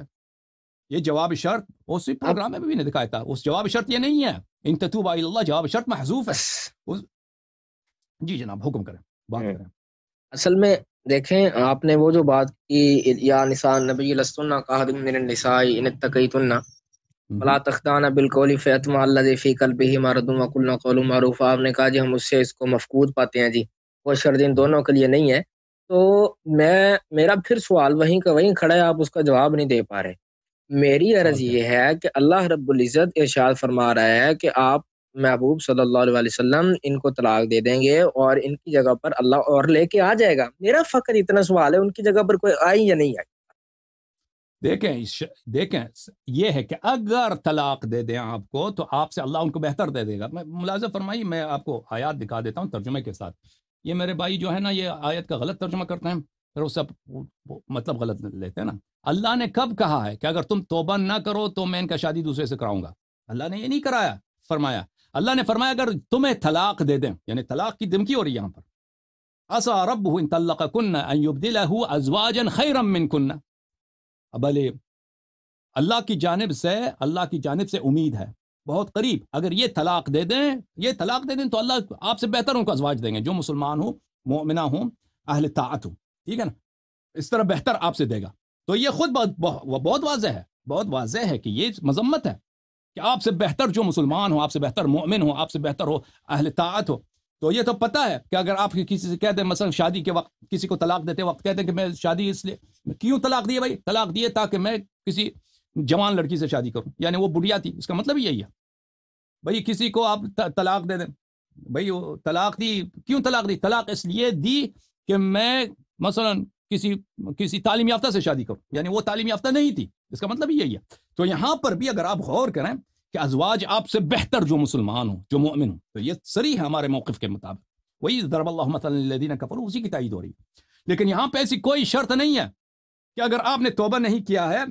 یہ جواب شرط اسی پروگرام میں بھی نہیں دکھایا تھا اس جواب شرط یہ نہیں ہے ان تتوبہ اللہ جواب شرط محذوف ہے اس... جی جناب حکم کریں بات کریں اصل میں دیکھیں آپ نے وہ جو بات کی یا نسان نبی لستنہ قاہد من النسائی ان اتقیتنہ فلا تخدان بالکولی فیتما اللہ دی فی قلبی ہی مردو وقلنا قول معروف آپ نے کہا جی ہم اس سے اس کو مفقود پاتے ہیں جی وہ شردین دونوں کے لیے نہیں ہے تو میں میرا پھر سوال وہیں کا وہیں کھڑا ہے آپ اس کا جواب نہیں دے پا رہے میری عرض یہ ہے کہ اللہ رب العزت ارشاد فرما رہا ہے کہ آپ محبوب صلی اللہ علیہ وسلم ان کو طلاق دے دیں گے اور ان کی جگہ پر اللہ اور لے کے آ جائے گا میرا فخر اتنا سوال ہے ان کی جگہ پر کوئی آئی یا نہیں آئی دیکھیں دیکھیں یہ ہے کہ اگر طلاق دے دیں آپ کو تو آپ سے اللہ ان کو بہتر دے دے گا میں ملازم فرمائی میں آپ کو آیات دکھا دیتا ہوں ترجمے کے ساتھ یہ میرے بھائی جو ہے نا یہ آیت کا غلط ترجمہ کرتے ہیں پھر اسے مطلب غلط لیتے ہیں نا اللہ نے کب کہا ہے کہ اگر تم توبہ نہ کرو تو میں ان کا شادی دوسرے سے کراؤں گا اللہ نے یہ نہیں کرایا فرمایا اللہ نے فرمایا اگر تمہیں طلاق دے دیں یعنی طلاق کی دمکی ہو رہی ہے اللہ کی جانب سے اللہ کی جانب سے امید ہے بہت قریب اگر یہ طلاق دے دیں یہ طلاق دے دیں تو اللہ آپ سے بہتر ان کو ازواج دیں گے جو مسلمان ہوں مومنہ ہوں اہل طاعت ہوں ٹھیک ہے نا اس طرح بہتر آپ سے دے گا تو یہ خود بہت بہت واضح ہے بہت واضح ہے کہ یہ مذمت ہے کہ آپ سے بہتر جو مسلمان ہو آپ سے بہتر مومن ہو آپ سے بہتر ہو اہل طاعت ہو تو یہ تو پتہ ہے کہ اگر آپ کسی سے کہتے ہیں مثلا شادی کے وقت کسی کو طلاق دیتے وقت کہتے ہیں کہ میں شادی اس لیے کیوں طلاق دیے بھائی طلاق دیے تاکہ میں کسی جوان لڑکی سے شادی کروں یعنی وہ بڑھیا تھی اس کا مطلب یہی ہے بھائی کسی کو آپ طلاق دے دیں بھائی وہ طلاق دی کیوں طلاق دی طلاق اس لیے دی کہ میں مثلا کسی کسی تعلیم یافتہ سے شادی کرو یعنی وہ تعلیم یافتہ نہیں تھی اس کا مطلب یہی ہے تو یہاں پر بھی اگر آپ غور کریں کہ ازواج آپ سے بہتر جو مسلمان ہوں جو مؤمن ہوں تو یہ سری ہے ہمارے موقف کے مطابق وہی ضرب اللہ کفر اسی کی تائید ہو رہی ہے لیکن یہاں پہ ایسی کوئی شرط نہیں ہے کہ اگر آپ نے توبہ نہیں کیا ہے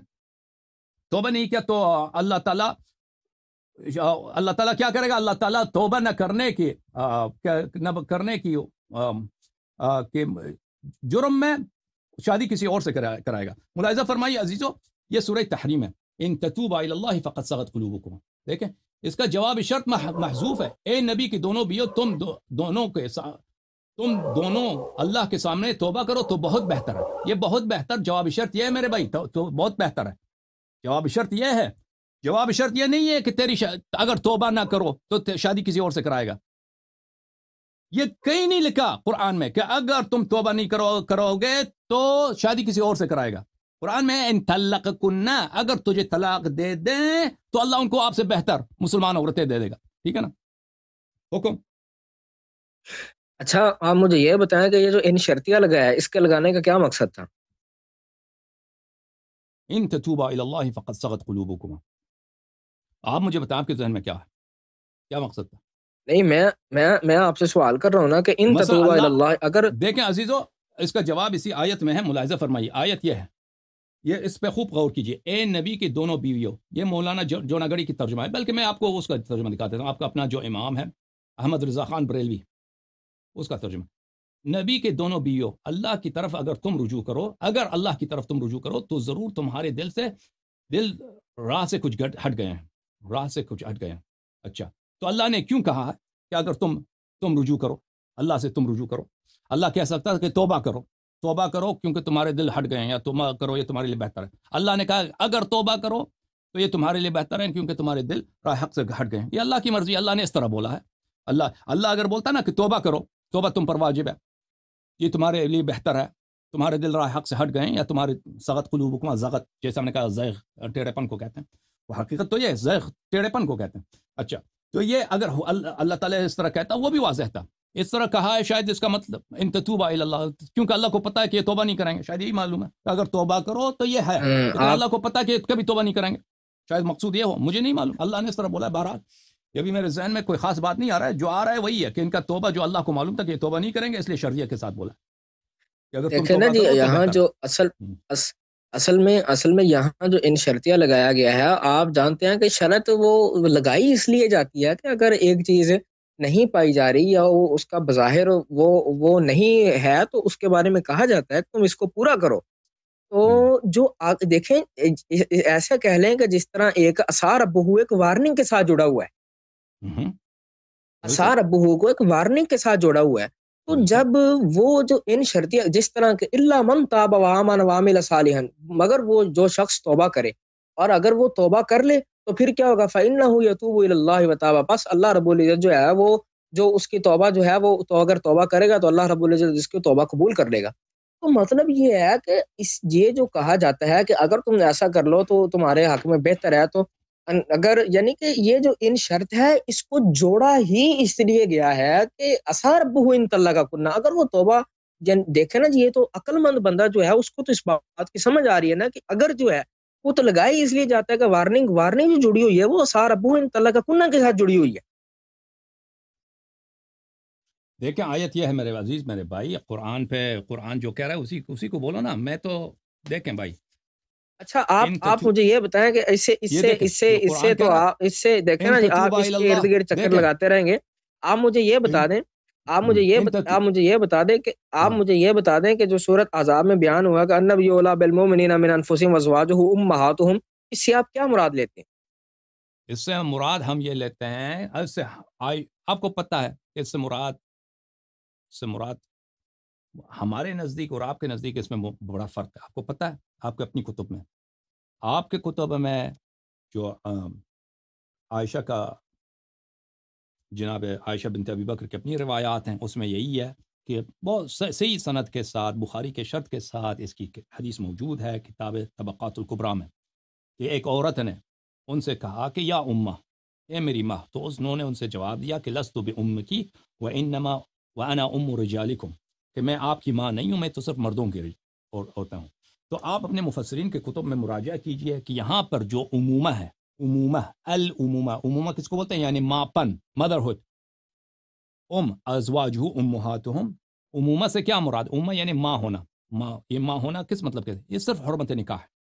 توبہ نہیں کیا تو اللہ تعالیٰ اللہ تعالیٰ کیا کرے گا اللہ تعالیٰ توبہ نہ کرنے کی نہ کرنے کی جرم میں شادی کسی اور سے کرائے گا ملاحظہ فرمائیے عزیزو یہ سورہ تحریم ہے ان فقط دیکھیں اس کا جواب شرط محذوف ہے اے نبی کی دونوں بیو تم دو دونوں کے تم دونوں اللہ کے سامنے توبہ کرو تو بہت بہتر ہے یہ بہت بہتر جواب شرط یہ ہے میرے بھائی تو, تو بہت بہتر ہے جواب شرط یہ ہے جواب شرط یہ نہیں ہے کہ تیری شا... اگر توبہ نہ کرو تو شادی کسی اور سے کرائے گا یہ کہیں نہیں لکھا قرآن میں کہ اگر تم توبہ نہیں کرو کرو گے تو شادی کسی اور سے کرائے گا قرآن میں ان کنہ اگر تجھے طلاق دے دیں تو اللہ ان کو آپ سے بہتر مسلمان عورتیں دے دے گا ٹھیک ہے نا حکم اچھا آپ مجھے یہ بتائیں کہ یہ جو ان شرطیاں لگایا ہے اس کے لگانے کا کیا مقصد تھا ان اللہ فقط سغت قلوبکم آپ مجھے بتائیں آپ کے ذہن میں کیا ہے کیا مقصد تھا نہیں میں میں آپ سے سوال کر رہا ہوں نا کہ ان اللہ اگر دیکھیں عزیزو اس کا جواب اسی آیت میں ہے ملاحظہ آیت یہ ہے یہ اس پہ خوب غور کیجیے اے نبی کے دونوں بیویوں یہ مولانا جوناگڑی کی ترجمہ ہے بلکہ میں آپ کو اس کا ترجمہ دیتا ہوں آپ کا اپنا جو امام ہے احمد رضا خان بریلوی اس کا ترجمہ نبی کے دونوں بیویوں اللہ کی طرف اگر تم رجوع کرو اگر اللہ کی طرف تم رجوع کرو تو ضرور تمہارے دل سے دل راہ سے کچھ ہٹ گئے ہیں راہ سے کچھ ہٹ گئے ہیں اچھا تو اللہ نے کیوں کہا ہے کہ اگر تم تم رجوع کرو اللہ سے تم رجوع کرو اللہ کہہ سکتا ہے کہ توبہ کرو توبہ کرو کیونکہ تمہارے دل ہٹ گئے ہیں یا توبہ کرو یہ تمہارے لیے بہتر ہے اللہ نے کہا اگر توبہ کرو تو یہ تمہارے لیے بہتر ہے کیونکہ تمہارے دل رائے حق سے ہٹ گئے ہیں یہ اللہ کی مرضی اللہ نے اس طرح بولا ہے اللہ اللہ اگر بولتا نا کہ توبہ کرو توبہ تم پر واجب ہے یہ تمہارے لیے بہتر ہے تمہارے دل رائے حق سے ہٹ گئے ہیں یا تمہارے سغت کلو حکمہ زغت جیسا ہم نے کہا ذیخ ٹیڑے پن کو کہتے ہیں وہ حقیقت تو یہ ذیخ ٹیڑے پن کو کہتے ہیں اچھا تو یہ اگر اللہ تعالیٰ اس طرح کہتا وہ بھی واضح تھا اس طرح کہا ہے شاید اس کا مطلب اللہ کیونکہ اللہ کو پتا ہے کہ یہ توبہ نہیں کریں گے شاید یہی معلوم ہے کہ اگر توبہ کرو تو یہ ہے اللہ کو پتا ہے کہ کبھی توبہ نہیں کریں گے شاید مقصود یہ ہو مجھے نہیں معلوم اللہ نے اس طرح بولا ہے بہرحال یہ بھی میرے ذہن میں کوئی خاص بات نہیں آ رہا ہے جو آ رہا ہے وہی ہے کہ ان کا توبہ جو اللہ کو معلوم تھا کہ یہ توبہ نہیں کریں گے اس لیے شرجیہ کے ساتھ بولا کہ اگر جی یہاں جو اصل اصل میں اصل میں یہاں جو ان شرطیاں لگایا گیا ہے آپ جانتے ہیں کہ شرط وہ لگائی اس لیے جاتی ہے کہ اگر ایک چیز نہیں پائی جا رہی یا وہ اس کا بظاہر وہ وہ نہیں ہے تو اس کے بارے میں کہا جاتا ہے تم اس کو پورا کرو تو جو دیکھیں ایسا کہہ لیں کہ جس طرح ایک اثار ابو ایک وارننگ کے ساتھ جڑا ہوا ہے اثار ابو کو ایک وارننگ کے ساتھ جڑا ہوا ہے تو جب وہ جو ان شرطیاں جس طرح کے اللہ من تاب وام وامل صحالحن مگر وہ جو شخص توبہ کرے اور اگر وہ توبہ کر لے تو پھر کیا ہوگا فائل نہ ہوئی و وہ بس اللہ رب العزت جو ہے وہ جو اس کی توبہ جو ہے وہ تو اگر توبہ کرے گا تو اللہ رب العزت جس کی توبہ قبول کر لے گا تو مطلب یہ ہے کہ اس یہ جو کہا جاتا ہے کہ اگر تم ایسا کر لو تو تمہارے حق میں بہتر ہے تو اگر یعنی کہ یہ جو ان شرط ہے اس کو جوڑا ہی اس لیے گیا ہے کہ اثار بہو ان طلح کا کنہ اگر وہ توبہ یعنی دیکھے نا جی یہ تو عقل مند بندہ جو ہے اس کو تو اس بات کی سمجھ آ رہی ہے نا کہ اگر جو ہے وہ تو لگائی اس لیے جاتا ہے کہ وارننگ وارننگ جو جڑی ہوئی ہے وہ اثار ابو ان طلح کا کنہ کے ساتھ جڑی ہوئی ہے دیکھیں آیت یہ ہے میرے عزیز میرے بھائی قرآن پہ قرآن جو کہہ رہا ہے اسی اسی کو بولو نا میں تو دیکھیں بھائی اچھا آپ آپ مجھے یہ بتائیں رہیں گے آپ مجھے یہ بتا دیں آپ مجھے یہ بتا دیں کہ آپ ہاں۔ مجھے یہ بتا دیں کہ جو صورت عذاب میں بیان ہوا کہ آپ کیا مراد لیتے ہیں اس سے مراد ہم یہ لیتے ہیں ہمارے نزدیک اور آپ کے نزدیک اس میں بڑا فرق ہے آپ کو پتہ ہے آپ کے اپنی کتب میں آپ کے کتب میں جو عائشہ کا جناب عائشہ بنت ابی بکر کے اپنی روایات ہیں اس میں یہی ہے کہ بہت صحیح صنعت کے ساتھ بخاری کے شرط کے ساتھ اس کی حدیث موجود ہے کتاب طبقات القبرا میں کہ ایک عورت نے ان سے کہا کہ یا امہ اے میری ماں تو اس نے ان سے جواب دیا کہ لس تو بے ام کی وہ ان نما و انا ام رجالکم کہ میں آپ کی ماں نہیں ہوں میں تو صرف مردوں کی اور ہوں تو آپ اپنے مفسرین کے کتب میں مراجعہ کیجئے کہ یہاں پر جو عمومہ ہے عمومہ العمومہ عمومہ کس کو بولتے ہیں یعنی ماپن ام پن امہاتہم عمومہ سے کیا مراد عمومہ یعنی ماں ہونا یہ ہونا کس مطلب کے یہ صرف حرمت نکاح ہے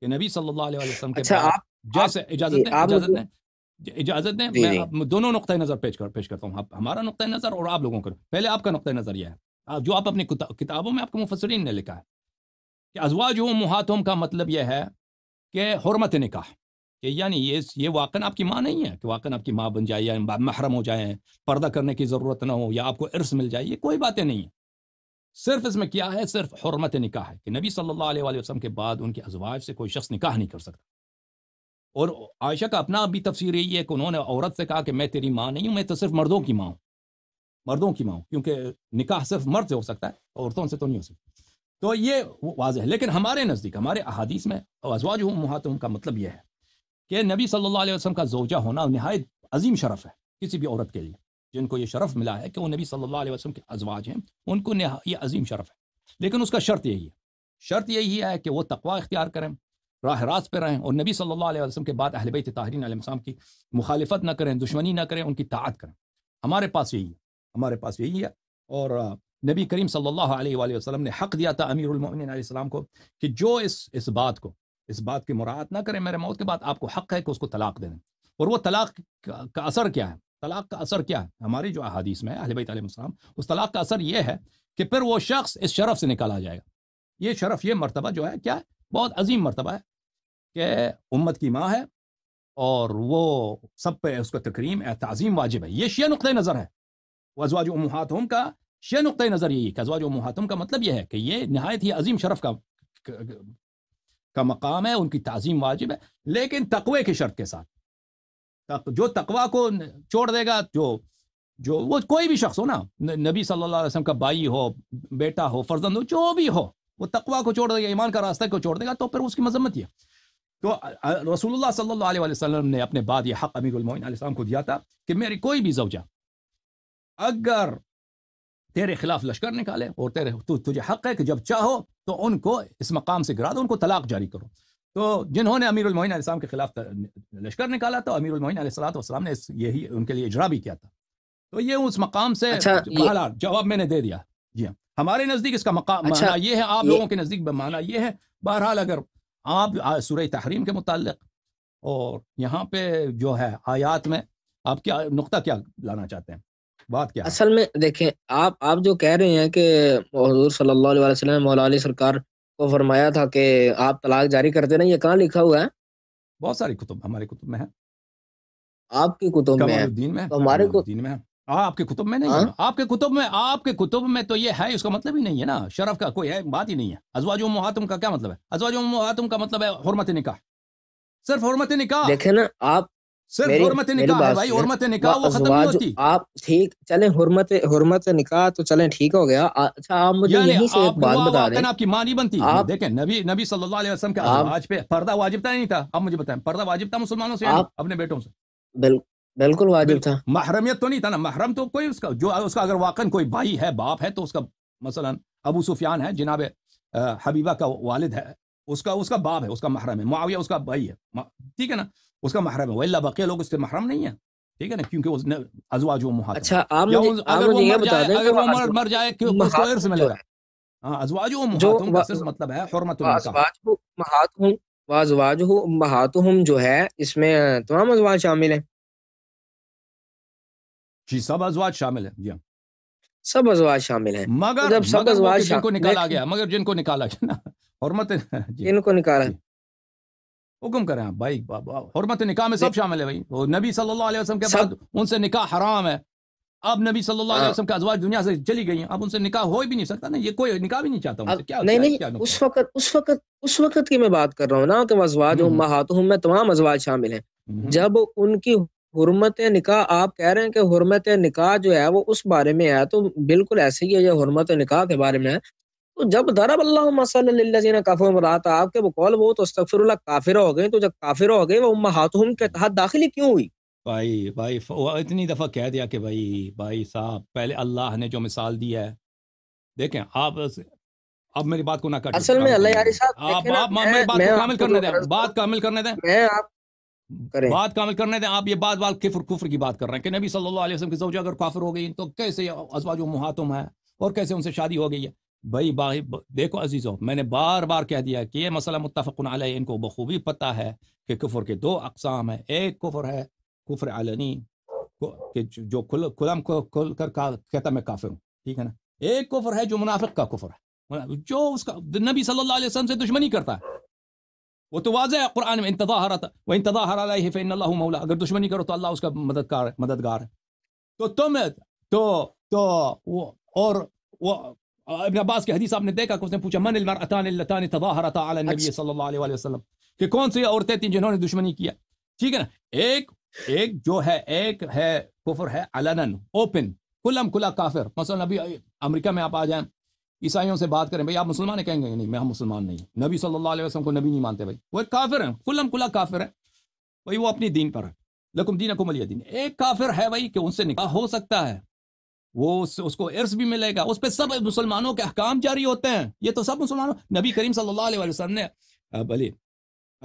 کہ نبی صلی اللہ علیہ وسلم کے اچھا، جیسے اجازت دیں جی، اجازت دیں اجازت جی، دیں میں جی۔ دونوں نقطہ نظر پیش کرتا ہوں ہمارا نقطہ نظر اور آپ لوگوں کا پہلے آپ کا نقطہ نظر یہ ہے جو آپ اپنی کتابوں میں آپ کے مفسرین نے لکھا ہے کہ ازوا جو محاتم کا مطلب یہ ہے کہ حرمت نکاح کہ یعنی یہ یہ واکن آپ کی ماں نہیں ہے کہ واکن آپ کی ماں بن جائے یا محرم ہو جائیں پردہ کرنے کی ضرورت نہ ہو یا آپ کو عرص مل جائے یہ کوئی باتیں نہیں ہیں صرف اس میں کیا ہے صرف حرمت نکاح ہے کہ نبی صلی اللہ علیہ وآلہ وسلم کے بعد ان کے ازواج سے کوئی شخص نکاح نہیں کر سکتا اور عائشہ کا اپنا بھی تفسیر یہی ہے کہ انہوں نے عورت سے کہا کہ میں تیری ماں نہیں ہوں میں تو صرف مردوں کی ماں ہوں مردوں کی ماں ہوں کیونکہ نکاح صرف مرد سے ہو سکتا ہے عورتوں سے تو نہیں ہو سکتا تو یہ واضح ہے لیکن ہمارے نزدیک ہمارے احادیث میں ازواج ہوں محاتم کا مطلب یہ ہے کہ نبی صلی اللہ علیہ وسلم کا زوجہ ہونا نہایت عظیم شرف ہے کسی بھی عورت کے لیے جن کو یہ شرف ملا ہے کہ وہ نبی صلی اللہ علیہ وسلم کے ازواج ہیں ان کو یہ عظیم شرف ہے لیکن اس کا شرط یہی ہے شرط یہی ہے کہ وہ تقوا اختیار کریں راہ راست پہ رہیں اور نبی صلی اللہ علیہ وسلم کے بعد اہل بیت تاہرین علیہ وسلم کی مخالفت نہ کریں دشمنی نہ کریں ان کی تعات کریں ہمارے پاس یہی ہے ہمارے پاس یہی ہے اور نبی کریم صلی اللہ علیہ وآلہ وسلم نے حق دیا تھا امیر المؤمنین علیہ السلام کو کہ جو اس اس بات کو اس بات کی مراعات نہ کریں میرے موت کے بعد آپ کو حق ہے کہ اس کو طلاق دیں اور وہ طلاق کا اثر کیا ہے طلاق کا اثر کیا ہے ہماری جو احادیث میں اہل بیت علیہ السلام اس طلاق کا اثر یہ ہے کہ پھر وہ شخص اس شرف سے نکالا جائے گا یہ شرف یہ مرتبہ جو ہے کیا ہے بہت عظیم مرتبہ ہے کہ امت کی ماں ہے اور وہ سب پہ اس کو تکریم تعظیم واجب ہے یہ شیعہ نقطۂ نظر ہے وزواج امہات امہاتوں کا شہ نقطۂ نظر یہی کہ ازواج و محاتم کا مطلب یہ ہے کہ یہ نہایت ہی عظیم شرف کا کا مقام ہے ان کی تعظیم واجب ہے لیکن تقوی کی شرط کے ساتھ جو تقوا کو چھوڑ دے گا جو جو وہ کوئی بھی شخص ہو نا نبی صلی اللہ علیہ وسلم کا بھائی ہو بیٹا ہو فرزند ہو جو بھی ہو وہ تقوا کو چھوڑ دے گا ایمان کا راستہ کو چھوڑ دے گا تو پھر اس کی مذمت یہ تو رسول اللہ صلی اللہ علیہ وسلم نے اپنے بعد یہ حق امیر المعین علیہ السلام کو دیا تھا کہ میری کوئی بھی زوجہ اگر تیرے خلاف لشکر نکالے اور تیرے تو تجھے حق ہے کہ جب چاہو تو ان کو اس مقام سے گرا دو ان کو طلاق جاری کرو تو جنہوں نے امیر المعین علیہ السلام کے خلاف لشکر نکالا تو امیر المعین علیہ السلام وسلام نے یہی ان کے لیے اجرا بھی کیا تھا تو یہ اس مقام سے اچھا، جواب میں نے دے دیا جی ہاں ہمارے نزدیک اس کا مقام اچھا۔ یہ ہے آپ لوگوں کے نزدیک معنی یہ ہے بہرحال اگر آپ سورہ تحریم کے متعلق اور یہاں پہ جو ہے آیات میں آپ کیا نقطہ کیا لانا چاہتے ہیں بات کیا اصل میں دیکھیں آپ آپ جو کہہ رہے ہیں کہ حضور صلی اللہ علیہ وسلم مولا علی سرکار کو فرمایا تھا کہ آپ طلاق جاری کرتے نہیں یہ کہاں لکھا ہوا ہے بہت ساری کتب ہمارے کتب میں ہے آپ کی کتب میں ہے ہمارے دین میں آپ کے کتب میں نہیں ہاں؟ آپ کے کتب میں آپ کے کتب میں تو یہ ہے اس کا مطلب ہی نہیں ہے نا شرف کا کوئی ہے بات ہی نہیں ہے ازواج و محاتم کا کیا مطلب ہے ازواج و محاتم کا مطلب ہے حرمت نکاح صرف حرمت نکاح دیکھیں نا آپ صرف دیکھیں نبی نبی صلی اللہ علیہ پردہ واجب تھا نہیں تھا پردہ واجب تھا بالکل واجب تھا محرمیت تو نہیں تھا نا محرم تو بھائی ہے باپ ہے تو اس کا مثلا ابو سفیان ہے جناب حبیبہ کا والد ہے اس کا اس کا باپ ہے اس کا محرم ہے معاویہ اس کا بھائی ہے ٹھیک ہے نا اس کا محرم ہے ویلا بقیہ لوگ اس سے محرم نہیں ہے ٹھیک ہے نا کیونکہ وہ ازواج و محرم اچھا آپ مجھے آپ مجھے یہ بتا دیں اگر وہ مر مر جائے کہ اس کو ارث ملے گا ہاں ازواج و محاط کا صرف مطلب ہے حرمت و ازواج و محاط ہوں ازواج و محاط جو ہے اس میں تمام ازواج شامل ہیں جی سب ازواج شامل ہیں جی ہاں۔ سب ازواج شامل ہیں مگر جب مطلب سب ازواج جن کو نکالا گیا مگر جن کو نکالا گیا نا حرمت جی۔ جن کو نکالا جی۔ حکم کریں آپ بھائی حرمت نکاح میں سب شامل ہے بھائی نبی صلی اللہ علیہ وسلم کے بعد ان سے نکاح حرام ہے اب نبی صلی اللہ علیہ ہاں۔ وسلم کے ازواج دنیا سے چلی گئی ہیں اب ان سے نکاح ہو بھی نہیں سکتا نا یہ کوئی نکاح بھی نہیں چاہتا ہوں کیا نہیں نہیں اس وقت اس وقت اس وقت کی میں بات کر رہا ہوں نا کہ وہ ازواج ہوں مہات ہوں میں تمام ازواج شامل ہیں جب ان کی حرمت نکاح آپ کہہ رہے ہیں کہ حرمت نکاح جو ہے وہ اس بارے میں ہے تو بالکل ایسے ہی ہے یہ حرمت نکاح کے بارے میں ہے تو جب درب اللہ صلی اللہ جین رہا تھا آپ کے بقول وہ تو استغفر اللہ کافر ہو گئے تو جب کافر ہو گئے وہ امہ ہاتھوں کے تحت داخلی کیوں ہوئی بھائی بھائی ف... اتنی دفعہ کہہ دیا کہ بھائی بھائی صاحب پہلے اللہ نے جو مثال دی ہے دیکھیں آپ اب میری بات کو نہ کٹ اصل میں اللہ یاری صاحب آپ بات کو کامل کرنے دیں بات کامل کرنے دیں میں آپ بات کامل کرنے دیں آپ یہ بات بات کفر کفر کی بات کر رہے ہیں کہ نبی صلی اللہ علیہ وسلم کی زوجہ اگر کافر ہو گئی تو کیسے ازواج و محاتم ہے اور کیسے ان سے شادی ہو گئی ہے بھائی باغی دیکھو عزیزوں میں نے بار بار کہہ دیا کہ یہ مسئلہ متفق علیہ ان کو بخوبی پتہ ہے کہ کفر کے دو اقسام ہیں ایک کفر ہے کفر علنی جو کھل کھل کر کہتا میں کافر ہوں ٹھیک ہے ہے نا ایک کفر جو منافق کا کفر ہے جو اس کا نبی صلی اللہ علیہ وسلم سے دشمنی کرتا ہے وہ تو واضح ہے قرآن میں وہ انتظاہر علیہ فین اللہ مولا اگر دشمنی کرو تو اللہ اس کا مدد کار مددگار تو تم تو تو وہ اور وہ ابن عباس کے حدیث آپ نے دیکھا کہ اس نے پوچھا من المرأتان اللتان تظاہرتا علی النبی اچھا۔ صلی اللہ علیہ وآلہ وسلم کہ کون سی عورتیں تھیں جنہوں نے دشمنی کیا ٹھیک ہے نا ایک ایک جو ہے ایک ہے کفر ہے علنن اوپن کلم کلا کافر مثلا ابھی امریکہ میں آپ آ جائیں عیسائیوں سے بات کریں بھائی آپ مسلمان ہیں کہیں گے نہیں میں ہم مسلمان نہیں نبی صلی اللہ علیہ وسلم کو نبی نہیں مانتے بھائی وہ کافر ہیں کلم کلا کافر ہیں بھائی وہ اپنی دین پر ہے لکم دین کو ملیہ دین ایک کافر ہے بھائی کہ ان سے نکاح ہو سکتا ہے وہ اس, اس کو عرص بھی ملے گا اس پہ سب مسلمانوں کے احکام جاری ہوتے ہیں یہ تو سب مسلمانوں نبی کریم صلی اللہ علیہ وسلم نے بھلی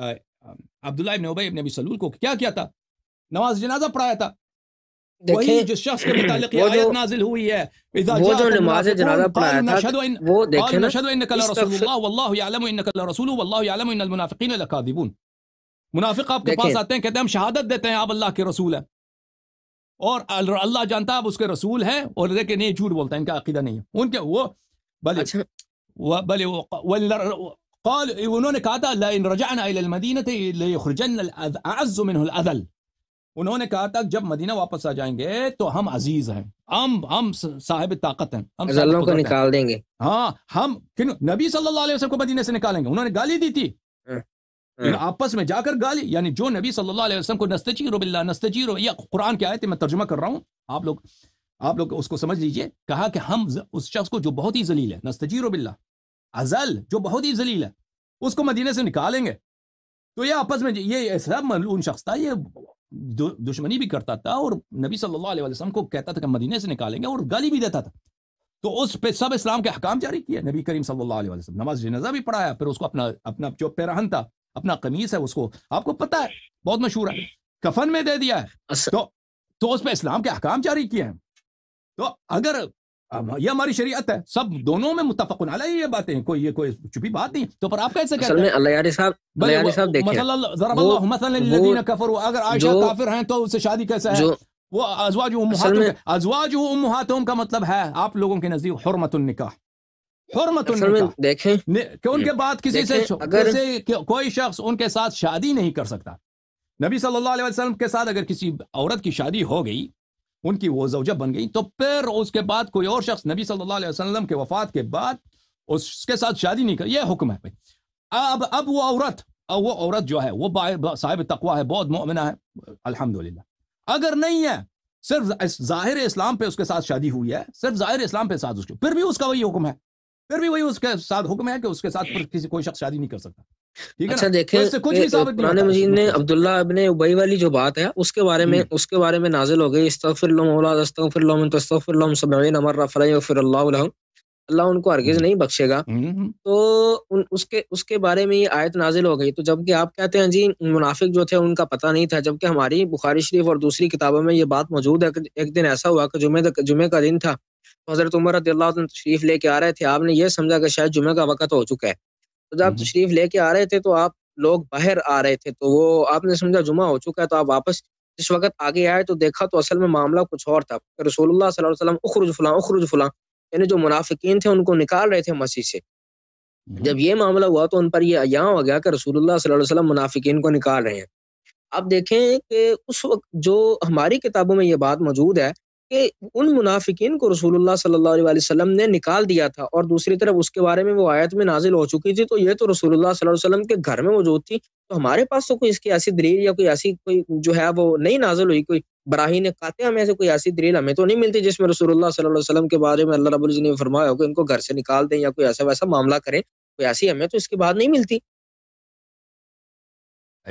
عبداللہ ابن عبی ابن سلول کو کیا کیا تھا نواز جنازہ پڑھایا تھا وہی جو شخص کے متعلق یہ آیت نازل ہوئی ہے وہ جو نماز جنازہ پڑھایا تھا وہ دیکھیں نا نشہد انک لرسول اللہ واللہ یعلم انک لرسول واللہ یعلم ان المنافقین لکاذبون منافق آپ کے پاس آتے ہیں کہتے ہیں ہم شہادت دیتے ہیں آپ اللہ کے رسول ہیں اور اللہ جانتا اب اس کے رسول ہیں اور کہ نہیں جھوٹ بولتا ان کا عقیدہ نہیں ہے ان کے اچھا۔ وہ بلے وہ بلے قال انہوں نے کہا تھا ان رجعنا الی المدینہ لیخرجن الاعز منه الاذل انہوں نے کہا تھا جب مدینہ واپس آ جائیں گے تو ہم عزیز ہیں ہم ہم صاحب طاقت ہیں ہم کو نکال دیں گے ہاں ہم نبی صلی اللہ علیہ وسلم کو مدینہ سے نکالیں گے انہوں نے گالی دی تھی ہاں۔ آپس میں جا کر گالی یعنی جو نبی صلی اللہ علیہ وسلم کو نست یہ قرآن کی آیت میں ترجمہ کر رہا ہوں آپ لوگ آپ لوگ اس کو سمجھ لیجئے کہا کہ ہم اس شخص کو جو بہت ہی ذلیل ہے باللہ ازل جو بہت ہی ذلیل اس کو مدینہ سے نکالیں گے تو یہ آپس میں جی، یہ ایسا ملعون شخص تھا یہ دشمنی بھی کرتا تھا اور نبی صلی اللہ علیہ وسلم کو کہتا تھا کہ مدینہ سے نکالیں گے اور گالی بھی دیتا تھا تو اس پہ سب اسلام کے حکام جاری کیے نبی کریم صلی اللہ علیہ وسلم نماز جنازہ بھی پڑھایا پھر اس کو اپنا اپنا جو پیرہن تھا اپنا قمیص ہے اس کو آپ کو پتہ ہے بہت مشہور ہے کفن میں دے دیا ہے تو تو اس پہ اسلام کے احکام جاری کیے ہیں تو اگر یہ ہماری شریعت ہے سب دونوں میں متفق علیہ یہ باتیں کوئی یہ کوئی چھپی بات نہیں تو پر آپ کیسے کہتے ہیں اللہ یاری صاحب اللہ یاری صاحب دیکھیں ضرب اللہ مثلا للذین کفروا اگر عائشہ کافر ہیں تو اس سے شادی کیسے ہے وہ ازواج امہاتہم ازواج امہاتہم کا مطلب ہے آپ لوگوں کے نزدیک حرمت النکاح حرمت ان کے جی۔ بعد کسی سے کوئی شخص ان کے ساتھ شادی نہیں کر سکتا نبی صلی اللہ علیہ وسلم کے ساتھ اگر کسی عورت کی شادی ہو گئی ان کی وہ زوجہ بن گئی تو پھر اس کے بعد کوئی اور شخص نبی صلی اللہ علیہ وسلم کے وفات کے بعد اس کے ساتھ شادی نہیں کر یہ حکم ہے اب اب وہ عورت اب وہ عورت جو ہے وہ صاحب تقوا ہے بہت مومنہ ہے الحمد اگر نہیں ہے صرف ظاہر اسلام پہ اس کے ساتھ شادی ہوئی ہے صرف ظاہر اسلام پہ ساتھ اس پھر بھی اس کا وہی حکم ہے پھر بھی وہی اس اس کے کے ساتھ ساتھ حکم ہے کہ کسی کوئی شخص شادی نہیں نہیں کر سکتا اچھا نازل ہو گئی اللہ ان کو بخشے گا تو اس کے بارے میں یہ آیت نازل ہو گئی تو جب کہ آپ کہتے ہیں جی منافق جو تھے ان کا پتہ نہیں تھا جبکہ ہماری بخاری شریف اور دوسری کتابوں میں یہ بات موجود ہے ایک دن ایسا ہوا کہ جمعے جمعہ کا دن تھا حضرت عمر رضی اللہ عنہ تشریف لے کے آ رہے تھے آپ نے یہ سمجھا کہ شاید جمعہ کا وقت ہو چکا ہے تو جب آپ لے کے آ رہے تھے تو آپ لوگ باہر آ رہے تھے تو وہ آپ نے سمجھا جمعہ ہو چکا ہے تو آپ واپس جس وقت آگے آئے تو دیکھا تو اصل میں معاملہ کچھ اور تھا کہ رسول اللہ صلی اللہ علیہ وسلم اخرج فلاں اخرج فلاں یعنی جو منافقین تھے ان کو نکال رہے تھے مسیح سے جب یہ معاملہ ہوا تو ان پر یہ عیاں ہو گیا کہ رسول اللہ صلی اللہ علیہ وسلم منافقین کو نکال رہے ہیں آپ دیکھیں کہ اس وقت جو ہماری کتابوں میں یہ بات موجود ہے کہ ان منافقین کو رسول اللہ صلی اللہ علیہ وسلم نے نکال دیا تھا اور دوسری طرف اس کے بارے میں وہ آیت میں نازل ہو چکی تھی تو یہ تو رسول اللہ صلی اللہ علیہ وسلم کے گھر میں موجود تھی تو ہمارے پاس تو کوئی اس کی ایسی دلیل یا کوئی ایسی کوئی جو ہے وہ نہیں نازل ہوئی کوئی براہین قاتے ہمیں سے کوئی ایسی دلیل ہمیں تو نہیں ملتی جس میں رسول اللہ صلی اللہ علیہ وسلم کے بارے میں اللہ رب العزی نے فرمایا ہو کہ ان کو گھر سے نکال دیں یا کوئی ایسا ویسا معاملہ کریں کوئی ایسی ہمیں تو اس کے بعد نہیں ملتی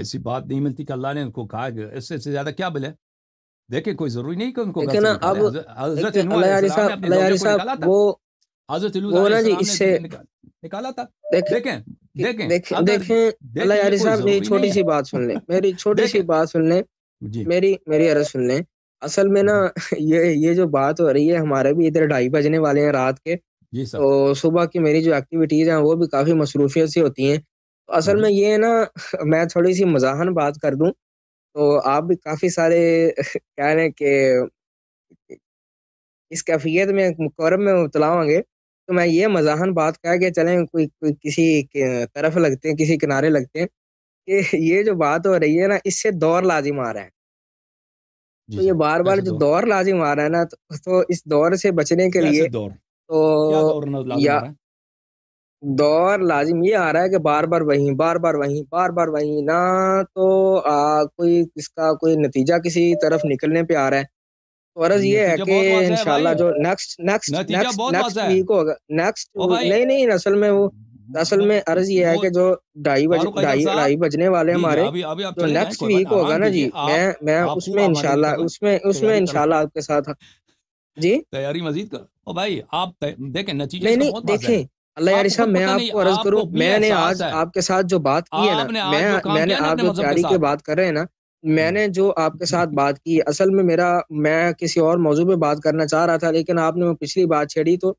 ایسی بات نہیں ملتی کہ اللہ نے ان کو کہا کہ اس سے زیادہ کیا بلے دیکھیں کوئی ضروری نہیں کہ ان کو لیکن اب حضرت علیہ صاحب وہ حضرت علیہ السلام نے نکالا تھا دیکھیں دیکھیں دیکھیں اللہ یاری صاحب میری چھوٹی سی بات سن لیں میری چھوٹی سی بات سن لیں میری میری عرض سن لیں اصل میں نا یہ یہ جو بات ہو رہی ہے ہمارے بھی ادھر ڈھائی بجنے والے ہیں رات کے تو صبح کی میری جو ایکٹیویٹیز ہیں وہ بھی کافی مصروفیت سے ہوتی ہیں اصل میں یہ ہے نا میں تھوڑی سی مزاحن بات کر دوں تو آپ بھی کافی سارے کہہ رہے ہیں کہ اس کیفیت میں مقرب میں مبتلا ہوں گے تو میں یہ مزاحن بات کہہ کے چلیں کوئی کوئی کسی طرف لگتے ہیں کسی کنارے لگتے ہیں کہ یہ جو بات ہو رہی ہے نا اس سے دور لازم آ رہا ہے جی تو یہ بار بار جو دور لازم آ رہا ہے نا تو اس دور سے بچنے کے لیے تو دور لازم یہ آ رہا ہے کہ بار بار وہیں بار بار وہیں بار بار وہیں نہ تو آ, کوئی اس کا کوئی نتیجہ کسی طرف نکلنے پہ آ رہا ہے تو عرض یہ ہے کہ انشاءاللہ جو next next next next week ہوگا نیکسٹ نہیں نہیں اصل میں وہ اصل میں عرض یہ ہے کہ جو ڈھائی ڈھائی بجنے والے جی، جی، ہمارے جو نیکسٹ ویک ہوگا نا جی میں میں اس میں انشاءاللہ اس میں اس میں انشاءاللہ آپ کے ساتھ جی تیاری مزید کر او بھائی آپ دیکھیں نتیجہ نہیں نہیں دیکھیں اللہ صاحب میں آپ کو عرض کروں میں نے آج آپ کے ساتھ جو بات کی ہے نا میں نے آپ جو بات کر رہے ہیں نا میں نے جو آپ کے ساتھ بات کی اصل میں میرا میں کسی اور موضوع میں بات کرنا چاہ رہا تھا لیکن آپ نے پچھلی بات چھیڑی تو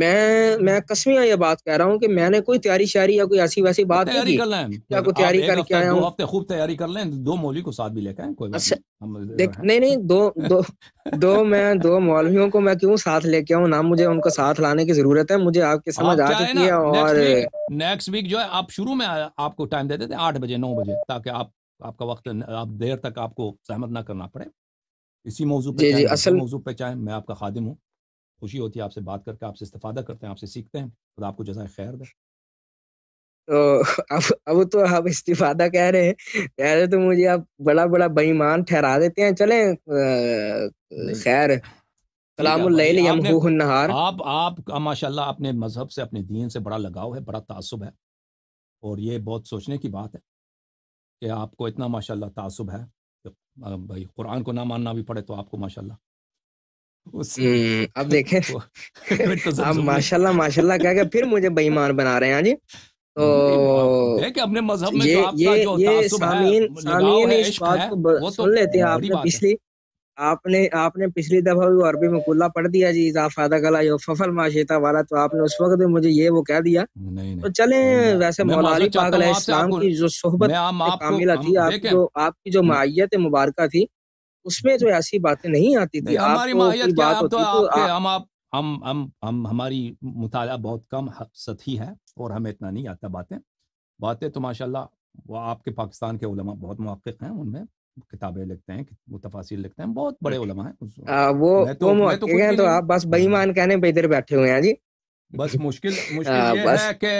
میں میں کسمیا یہ بات کہہ رہا ہوں کہ میں نے کوئی تیاری شاعری یا کوئی ایسی ویسی بات نہیں کی تیاری کیا کوئی تیاری کر کے آیا ہوں دو ہفتے خوب تیاری کر لیں دو مولوی کو ساتھ بھی لے کے کوئی اچھا، دیکھ نہیں نہیں دو دو دو میں دو مولویوں کو میں کیوں ساتھ لے کے آؤں نہ مجھے ان کو ساتھ لانے کی ضرورت ہے مجھے آپ کے سمجھ آ چکی ہے اور نیکسٹ ویک جو ہے آپ شروع میں آپ کو ٹائم دیتے تھے آٹھ بجے نو بجے تاکہ آپ آپ کا وقت آپ دیر تک آپ کو سہمت نہ کرنا پڑے اسی موضوع پہ جی، جی، اصل موضوع پہ چاہیں میں آپ کا خادم ہوں خوشی ہوتی ہے آپ سے بات کر کے آپ سے استفادہ کرتے ہیں آپ سے سیکھتے ہیں خدا آپ کو جزائے خیر دے اب اب تو آپ استفادہ کہہ کہہ رہے رہے ہیں ہیں تو مجھے آپ آپ آپ بڑا بڑا بےمان ٹھہرا دیتے خیر ماشاء اللہ اپنے مذہب سے اپنے دین سے بڑا لگاؤ ہے بڑا تعصب ہے اور یہ بہت سوچنے کی بات ہے کہ آپ کو اتنا ماشاء اللہ تعصب ہے بھائی قرآن کو نہ ماننا بھی پڑے تو آپ کو ماشاء اللہ اب دیکھیں آپ ماشاء اللہ ماشاء اللہ کہہ کے پھر مجھے بےمان بنا رہے ہیں ہاں جی تو اپنے مذہب میں سن لیتے ہیں آپ نے پچھلی آپ نے آپ نے پچھلی دفعہ بھی عربی میں کلا پڑھ دیا جی اضافہ فائدہ گلا جو ففل معاشیتا والا تو آپ نے اس وقت بھی مجھے یہ وہ کہہ دیا تو چلیں ویسے مولانی پاک علیہ السلام کی جو صحبت کاملہ تھی آپ کی جو معیت مبارکہ تھی اس میں جو ایسی باتیں نہیں آتی تھی ہماری ہماری مطالعہ بہت کم سطحی ہی ہے اور ہمیں اتنا نہیں آتا باتیں باتیں تو ماشاء اللہ وہ آپ کے پاکستان کے علماء بہت موافق ہیں ان میں کتابیں لکھتے ہیں وہ تفاصر لکھتے ہیں بہت بڑے علماء ہیں وہ تو آپ بس بہیمان کہنے ادھر بیٹھے ہوئے ہیں جی بس مشکل مشکل یہ ہے کہ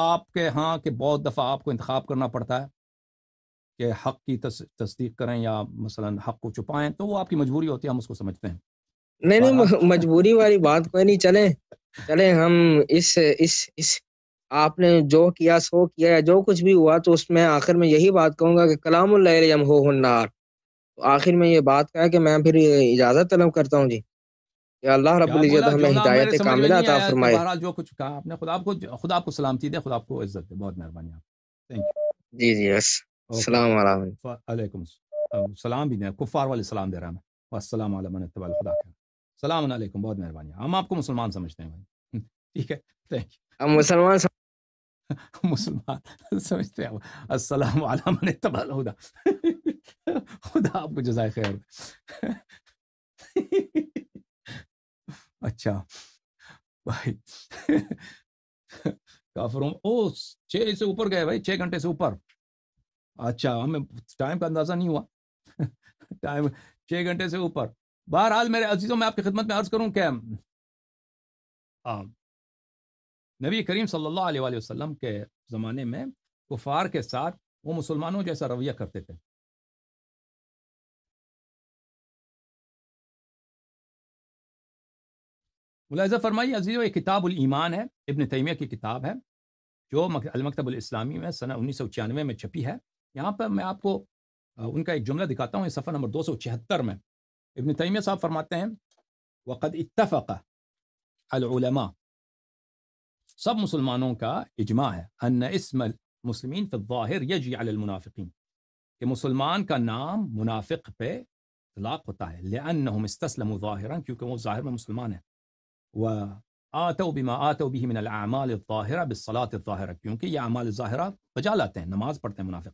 آپ کے ہاں کہ بہت دفعہ آپ کو انتخاب کرنا پڑتا ہے کہ حق کی تصدیق کریں یا مثلا حق کو چھپائیں تو وہ آپ کی مجبوری ہوتی ہے ہم اس کو سمجھتے ہیں نہیں نہیں مجبوری والی بات کوئی نہیں چلیں چلیں ہم اس اس اس آپ نے جو کیا سو کیا یا جو کچھ بھی ہوا تو اس میں آخر میں یہی بات کہوں گا کہ کلام اللہ ہو ہنار آخر میں یہ بات کہا کہ میں پھر اجازت طلب کرتا ہوں جی کہ اللہ رب العزت ہمیں ہدایت کاملہ عطا فرمائے جو کچھ کہا آپ نے خدا آپ کو خدا آپ کو سلامتی دے خدا آپ کو عزت دے بہت مہربانی آپ جی جی یس السلام علیکم علیکم السلام بھی کفار والے سلام دے رہا میں السلام علیہ الخا السلام علیکم بہت مہربانی ہم آپ کو مسلمان سمجھتے ہیں ٹھیک ہے تھینک ہم مسلمان مسلمان سمجھتے ہیں السلام علامت خدا خدا آپ کو جزائے خیر اچھا بھائی کافروں او چھ سے اوپر گئے بھائی چھ گھنٹے سے اوپر اچھا ہمیں ٹائم کا اندازہ نہیں ہوا ٹائم چھ گھنٹے سے اوپر بہرحال میرے عزیزوں میں آپ کی خدمت میں عرض کروں کہ نبی کریم صلی اللہ علیہ وآلہ وسلم کے زمانے میں کفار کے ساتھ وہ مسلمانوں جیسا رویہ کرتے تھے ملاحظہ فرمائی عزیز یہ کتاب الایمان ہے ابن تیمیہ کی کتاب ہے جو المکتب الاسلامی میں سنہ انیس سو چھیانوے میں چھپی ہے यहाँ पर मैं आपको उनका एक जुमला दिखाता हूँ सफ़ा नंबर दो में इबन तैमिया साहब फरमाते हैं वक़द इतफ़ा अलमा सब मुसलमानों का इजमा है अन इसम मुसलमिन फ़ाहिर यजी अलमुनाफ़िन कि मुसलमान का नाम मुनाफिक पे तलाक होता है लेम इस्तम ज़ाहिरा क्योंकि वो ज़ाहिर में मुसलमान है व आतो बिमा आतो भी मिन अमाल ज़ाहिरा बिसलात ज़ाहिरा क्योंकि ये अमाल ज़ाहिरा बजा लाते हैं नमाज़ पढ़ते हैं मुनाफिक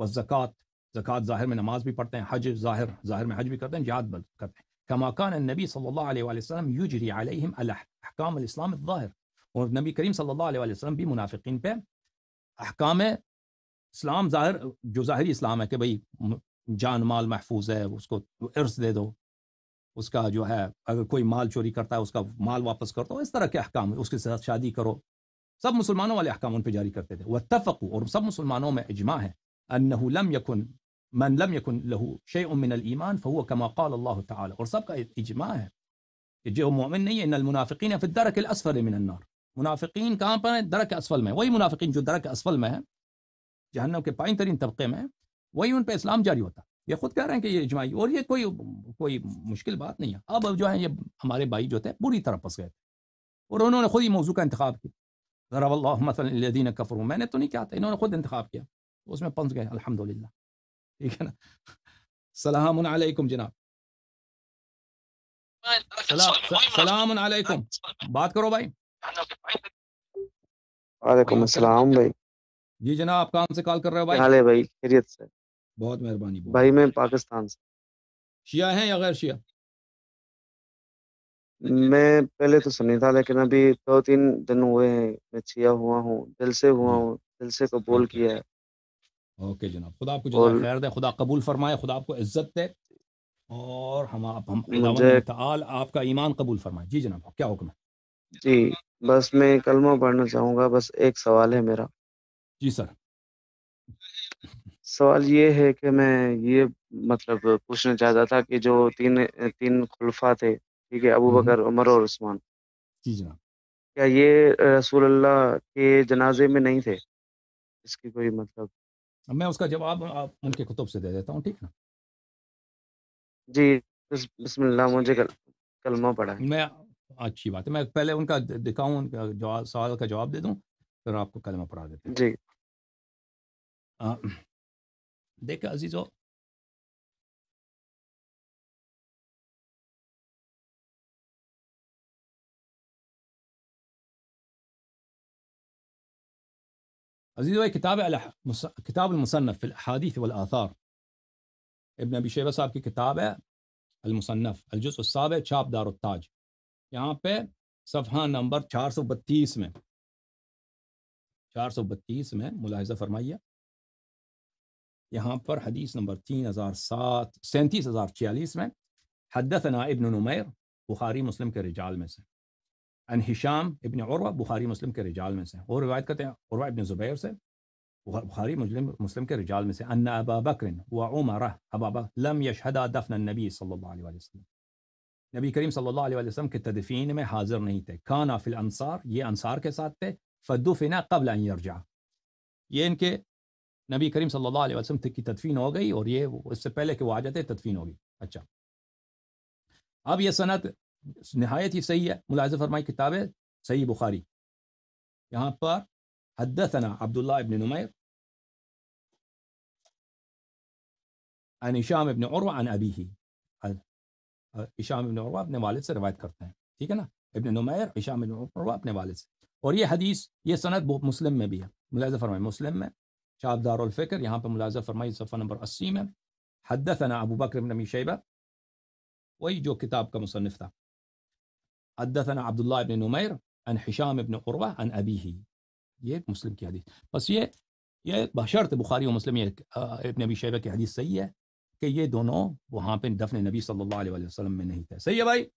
و زکات زکات ظاہر میں نماز بھی پڑھتے ہیں حج ظاہر ظاہر میں حج بھی کرتے ہیں جہاد کرتے ہیں کماکان نبی صلی اللہ علیہ وآلہ وسلم یجری علیہم احکام الاسلام الظاہر اور نبی کریم صلی اللہ علیہ وآلہ وسلم بھی منافقین پہ احکام اسلام ظاہر جو ظاہری اسلام ہے کہ بھئی جان مال محفوظ ہے اس کو عرض دے دو اس کا جو ہے اگر کوئی مال چوری کرتا ہے اس کا مال واپس کر دو اس طرح کے احکام اس کے ساتھ شادی کرو سب مسلمانوں والے احکام ان پہ جاری کرتے تھے وہ اور سب مسلمانوں میں اجماع ہے أنه لم يكن من لم يكن له شيء من الإيمان فهو كما قال الله تعالى ورسبك إجماع يجيهم مؤمنين أن المنافقين في الدرك الأسفل من النار منافقين كان الدرك الأسفل منه وي منافقين جو درك أسفل منه جهنم کے پائن ترین طبقے میں وہی ان پہ اسلام جاری ہوتا یہ خود کہہ رہے ہیں کہ یہ اجماعی اور یہ کوئی کوئی مشکل بات نہیں ہے اب جو ہیں یہ ہمارے بھائی جو تھے بری طرح پس گئے اور انہوں نے خود ہی موضوع کا انتخاب کیا ذرا اللہ مثلا الذين كفروا میں نے تو نہیں کہا تھا انہوں نے خود انتخاب کیا اس میں پہنچ گئے الحمدللہ ٹھیک ہے نا سلام علیکم جناب سلام علیکم بات کرو بھائی وعلیکم السلام بھائی جی جناب آپ کہاں سے کال کر رہے ہو بھائی حال ہے بھائی خیریت سے بہت مہربانی بھائی میں پاکستان سے شیعہ ہیں یا غیر شیعہ میں پہلے تو سنی تھا لیکن ابھی دو تین دن ہوئے ہیں میں شیعہ ہوا ہوں دل سے ہوا ہوں دل سے قبول کیا ہے اوکے جناب خدا آپ کو جزائے خیر دے خدا قبول فرمائے خدا آپ کو عزت دے اور ہم آپ ہم تعال آپ کا ایمان قبول فرمائے جی جناب کیا حکم ہے جی بس میں کلمہ پڑھنا چاہوں گا بس ایک سوال ہے میرا جی سر سوال یہ ہے کہ میں یہ مطلب پوچھنا چاہتا تھا کہ جو تین تین خلفا تھے ٹھیک ہے ابو بکر عمر اور عثمان جی جناب کیا یہ رسول اللہ کے جنازے میں نہیں تھے اس کی کوئی مطلب میں اس کا جواب ان کے کتب سے دے دیتا ہوں ٹھیک ہے نا جی میں اچھی بات ہے میں پہلے ان کا دکھاؤں ان کا جواب سوال کا جواب دے دوں پھر آپ کو کلمہ پڑھا دیتے ہیں جی دیکھیں عزیزو عزيزي كتاب كتابي على كتاب المصنف في الأحاديث والآثار ابن أبي شيبة صاحب كتابه المصنف الجزء السابع شاب دار التاج يهان पे صفحة نمبر 432 में 432 में ملاحظة फरमाइए يهان पर حديث نمبر तीन हज़ार ازار सैंतीस हज़ार छियालीस में हदतना इबन नुमैर बुखारी मुस्लिम के रिजाल ان ہشام ابن عروہ بخاری مسلم کے رجال میں سے اور روایت کرتے ہیں عروہ ابن زبیر سے بخاری مسلم مسلم کے رجال میں سے ان ابا ابا بکر بکر و عمر لم دفن صلی اللہ علیہ وسلم نبی کریم صلی اللہ علیہ وسلم کے تدفین میں حاضر نہیں تھے کانا فی الانصار یہ انصار کے ساتھ تھے فدف قبل ان جا یہ ان کے نبی کریم صلی اللہ علیہ وسلم کی تدفین ہو گئی اور یہ اس سے پہلے کہ وہ آ جاتے تدفین ہو گئی اچھا اب یہ صنعت نهايتي سيئة ملاحظه فرمائي كتابه سيء بخاري يهان بار حدثنا عبد الله بن نمير عن هشام بن عروه عن ابيه هشام بن عروه بن والد سے روایت کرتے ہیں ٹھیک ہے نا ابن نمير هشام بن عروه بن والد سے اور یہ حدیث یہ سند مسلم میں بھی ہے ملاحظہ فرمائیں مسلم میں شاب دار الفکر یہاں پہ ملاحظہ فرمائیں صفحہ نمبر 80 میں حدثنا ابو بكر بن ابي شیبہ وہی جو کتاب کا مصنف تھا حدثنا عبد الله بن نمير عن حشام بن قربة عن أبيه يك مسلم كي حديث بس يه يه بشرط بخاري ومسلم يك ابن أبي شيبة كي حديث سيء كي يه دونو وهم بين دفن النبي صلى الله عليه وسلم من نهيته سيء باي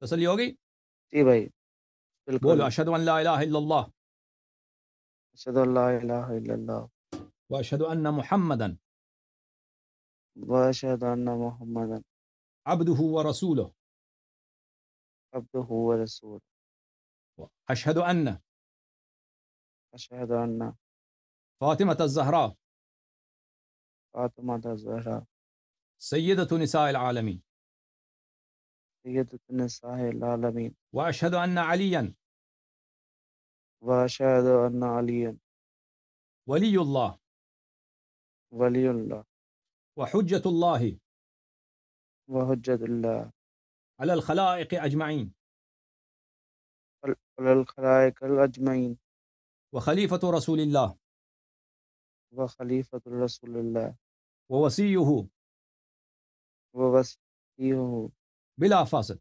تصلي هوجي سيء باي بقول أشهد أن لا إله إلا الله أشهد أن لا إله إلا الله وأشهد أن محمدا وأشهد أن محمدا عبده ورسوله عبده ورسوله أشهد أن أشهد أن فاطمة الزهراء فاطمة الزهراء سيدة نساء العالمين سيدة نساء العالمين وأشهد أن عليا وأشهد أن عليا ولي الله ولي الله وحجة الله وحجة الله على الخلائق أجمعين على الخلائق الأجمعين وخليفة رسول الله وخليفة رسول الله ووصيه ووصيه بلا فاصل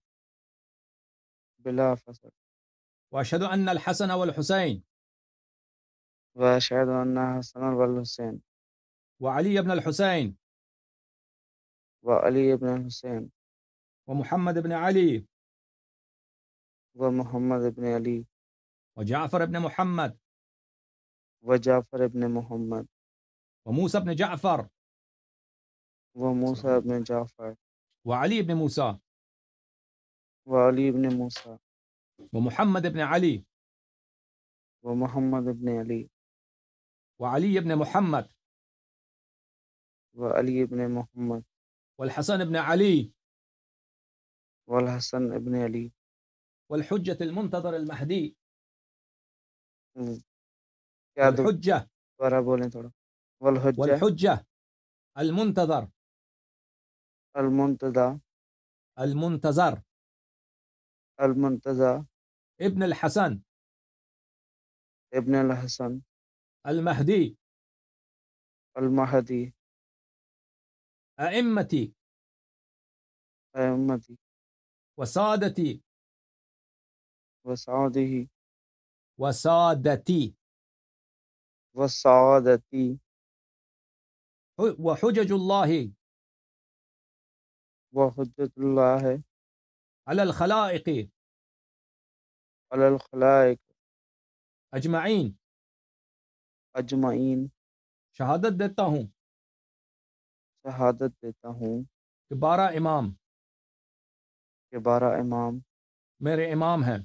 بلا فاصل وأشهد أن الحسن والحسين وأشهد أن الحسن والحسين وعلي بن الحسين وعلي بن الحسين ومحمد بن علي ومحمد بن علي وجعفر بن محمد وجعفر بن محمد وموسى بن جعفر وموسى بن جعفر وعلي بن موسى وعلي بن موسى ومحمد بن علي ومحمد بن علي وعلي بن محمد وعلي بن محمد والحسن بن علي والحسن ابن علي والحجة المنتظر المهدي والحجة والحجة والحجة المنتظر المنتظر المنتظر المنتظر ابن الحسن ابن الحسن المهدي المهدي أئمتي أئمتي وسادتي وسعاده وسادتي وسعادتي وحجج الله وحجة الله على الخلائق على الخلائق أجمعين أجمعين شهادت دیتا ہوں شهادت دیتا ہوں کہ بارہ امام کے بارہ امام میرے امام ہیں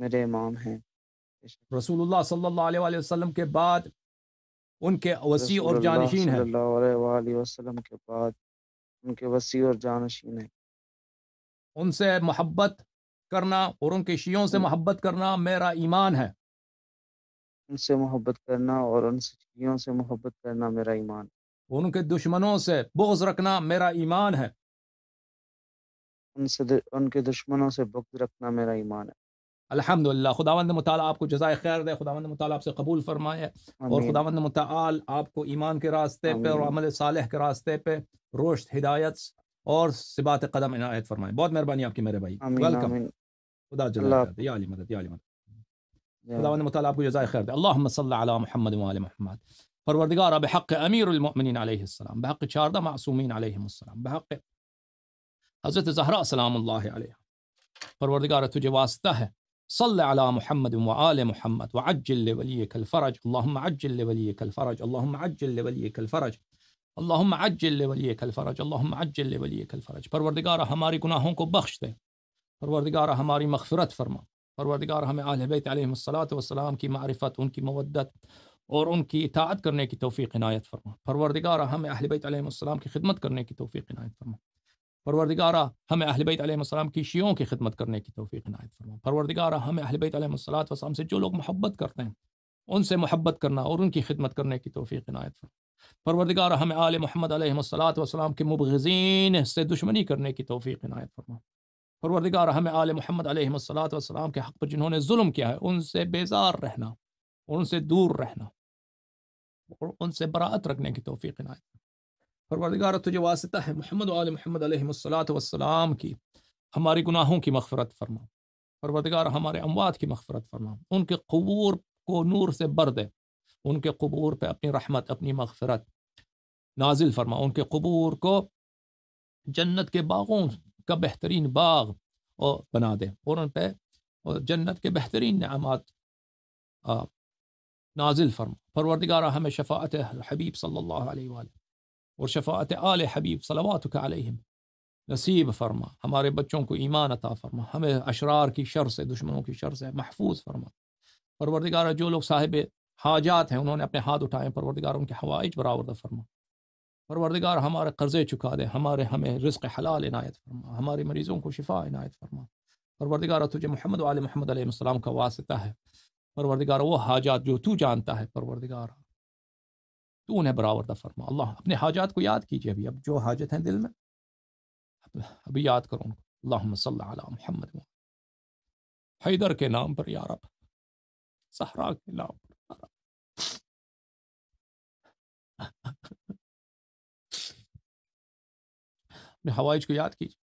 میرے امام ہیں رسول اللہ صلی اللہ علیہ وآلہ وسلم کے بعد ان کے وسیع اور جانشین ہیں اللہ صلی اللہ علیہ وسلم کے بعد ان کے وسیع اور جانشین ہیں ان سے محبت کرنا اور ان کے شیعوں سے محبت کرنا میرا ایمان ہے ان سے محبت کرنا اور ان سے شیعوں سے محبت کرنا میرا ایمان ہے ان کے دشمنوں سے بغض رکھنا میرا ایمان ہے ان سے ان کے دشمنوں سے بغض رکھنا میرا ایمان ہے الحمدللہ خداوند مطالعہ آپ کو جزائے خیر دے خداوند مطالعہ آپ سے قبول فرمائے آمین. اور خداوند مطالعہ آپ کو ایمان کے راستے پہ اور عمل صالح کے راستے پہ روشت ہدایت اور سبات قدم عنایت فرمائے بہت مہربانی آپ کی میرے بھائی ویلکم خدا جل یا علی مدد یا علی مدد خداوند مطالعہ آپ کو جزائے خیر دے اللہم صلی علی محمد و علی محمد پروردگار بحق امیر المؤمنین علیہ السلام بحق چاردہ معصومین علیہم السلام بحق حضرت زہرا سلام اللہ علیہ پروردگار تجھے واسطہ ہے صلی علی محمد و آل محمد و عجل ولی کلفرج الحمہ عجل ولی کلفرج الحمہ عجل ولی کلفرج الحمہ عجل ولی خلفرج الحمہ عجل ولی کلفرج پروردگار ہماری گناہوں کو بخش دے پروردگار ہماری مغفرت فرما پروردگار ہمیں بیت علیہ الصلاۃ والسلام کی معرفت ان کی مودت اور ان کی اطاعت کرنے کی توفیق عنایت فرما پروردگار ہمیں اہل بیت علیہ السلام کی خدمت کرنے کی توفیق عنایت فرما پروردگارہ ہمیں اہل بیت علیہ السلام کی شیعوں کی خدمت کرنے کی توفیق عنایت فرما پروردگارہ ہمیں اہل بیت علیہ صلاۃ وسلام سے جو لوگ محبت کرتے ہیں ان سے محبت کرنا اور ان کی خدمت کرنے کی توفیق عنایت فرما پروردگارہ ہمیں آل محمد علیہ الصلاۃ وسلام کے مبغزین سے دشمنی کرنے کی توفیق عنایت فرما پروردگار ہمیں آل محمد علیہ الصلاۃ وسلام کے حق پر جنہوں نے ظلم کیا ہے ان سے بیزار رہنا ان سے دور رہنا اور ان سے برعت رکھنے کی توفیق عنایت پروردگار تجھے واسطہ ہے محمد علیہ محمد علیہ الصّۃ وسلم کی ہماری گناہوں کی مغفرت فرما پروردگار ہمارے اموات کی مغفرت فرما ان کے قبور کو نور سے بر دے ان کے قبور پہ اپنی رحمت اپنی مغفرت نازل فرما ان کے قبور کو جنت کے باغوں کا بہترین باغ بنا دے اور ان پہ جنت کے بہترین نعمات نازل فرما پروردگار ہمیں شفاعت حبیب صلی اللہ علیہ وآلہ اور شفاعت آل حبیب صلوات کا علیہ نصیب فرما ہمارے بچوں کو ایمان عطا فرما ہمیں اشرار کی شر سے دشمنوں کی شر سے محفوظ فرما پروردگار جو لوگ صاحب حاجات ہیں انہوں نے اپنے ہاتھ اٹھائے پروردگار ان کے حوائج چرابرد فرما پروردگار ہمارے قرضے چکا دے ہمارے ہمیں رزق حلال عنایت فرما ہمارے مریضوں کو شفا عنایت فرما پروردگار تجھے محمد علیہ محمد علیہ السلام کا واسطہ ہے پروردگار وہ حاجات جو تو جانتا ہے پروردگار تو انہیں برآوردہ فرما اللہ اپنے حاجات کو یاد کیجیے ابھی اب جو حاجت ہیں دل میں ابھی یاد کرو ان کو اللہ صلی اللہ علام حمد حیدر کے نام پر یار صحرا کے نام پر اپنے حوائج کو یاد کیجیے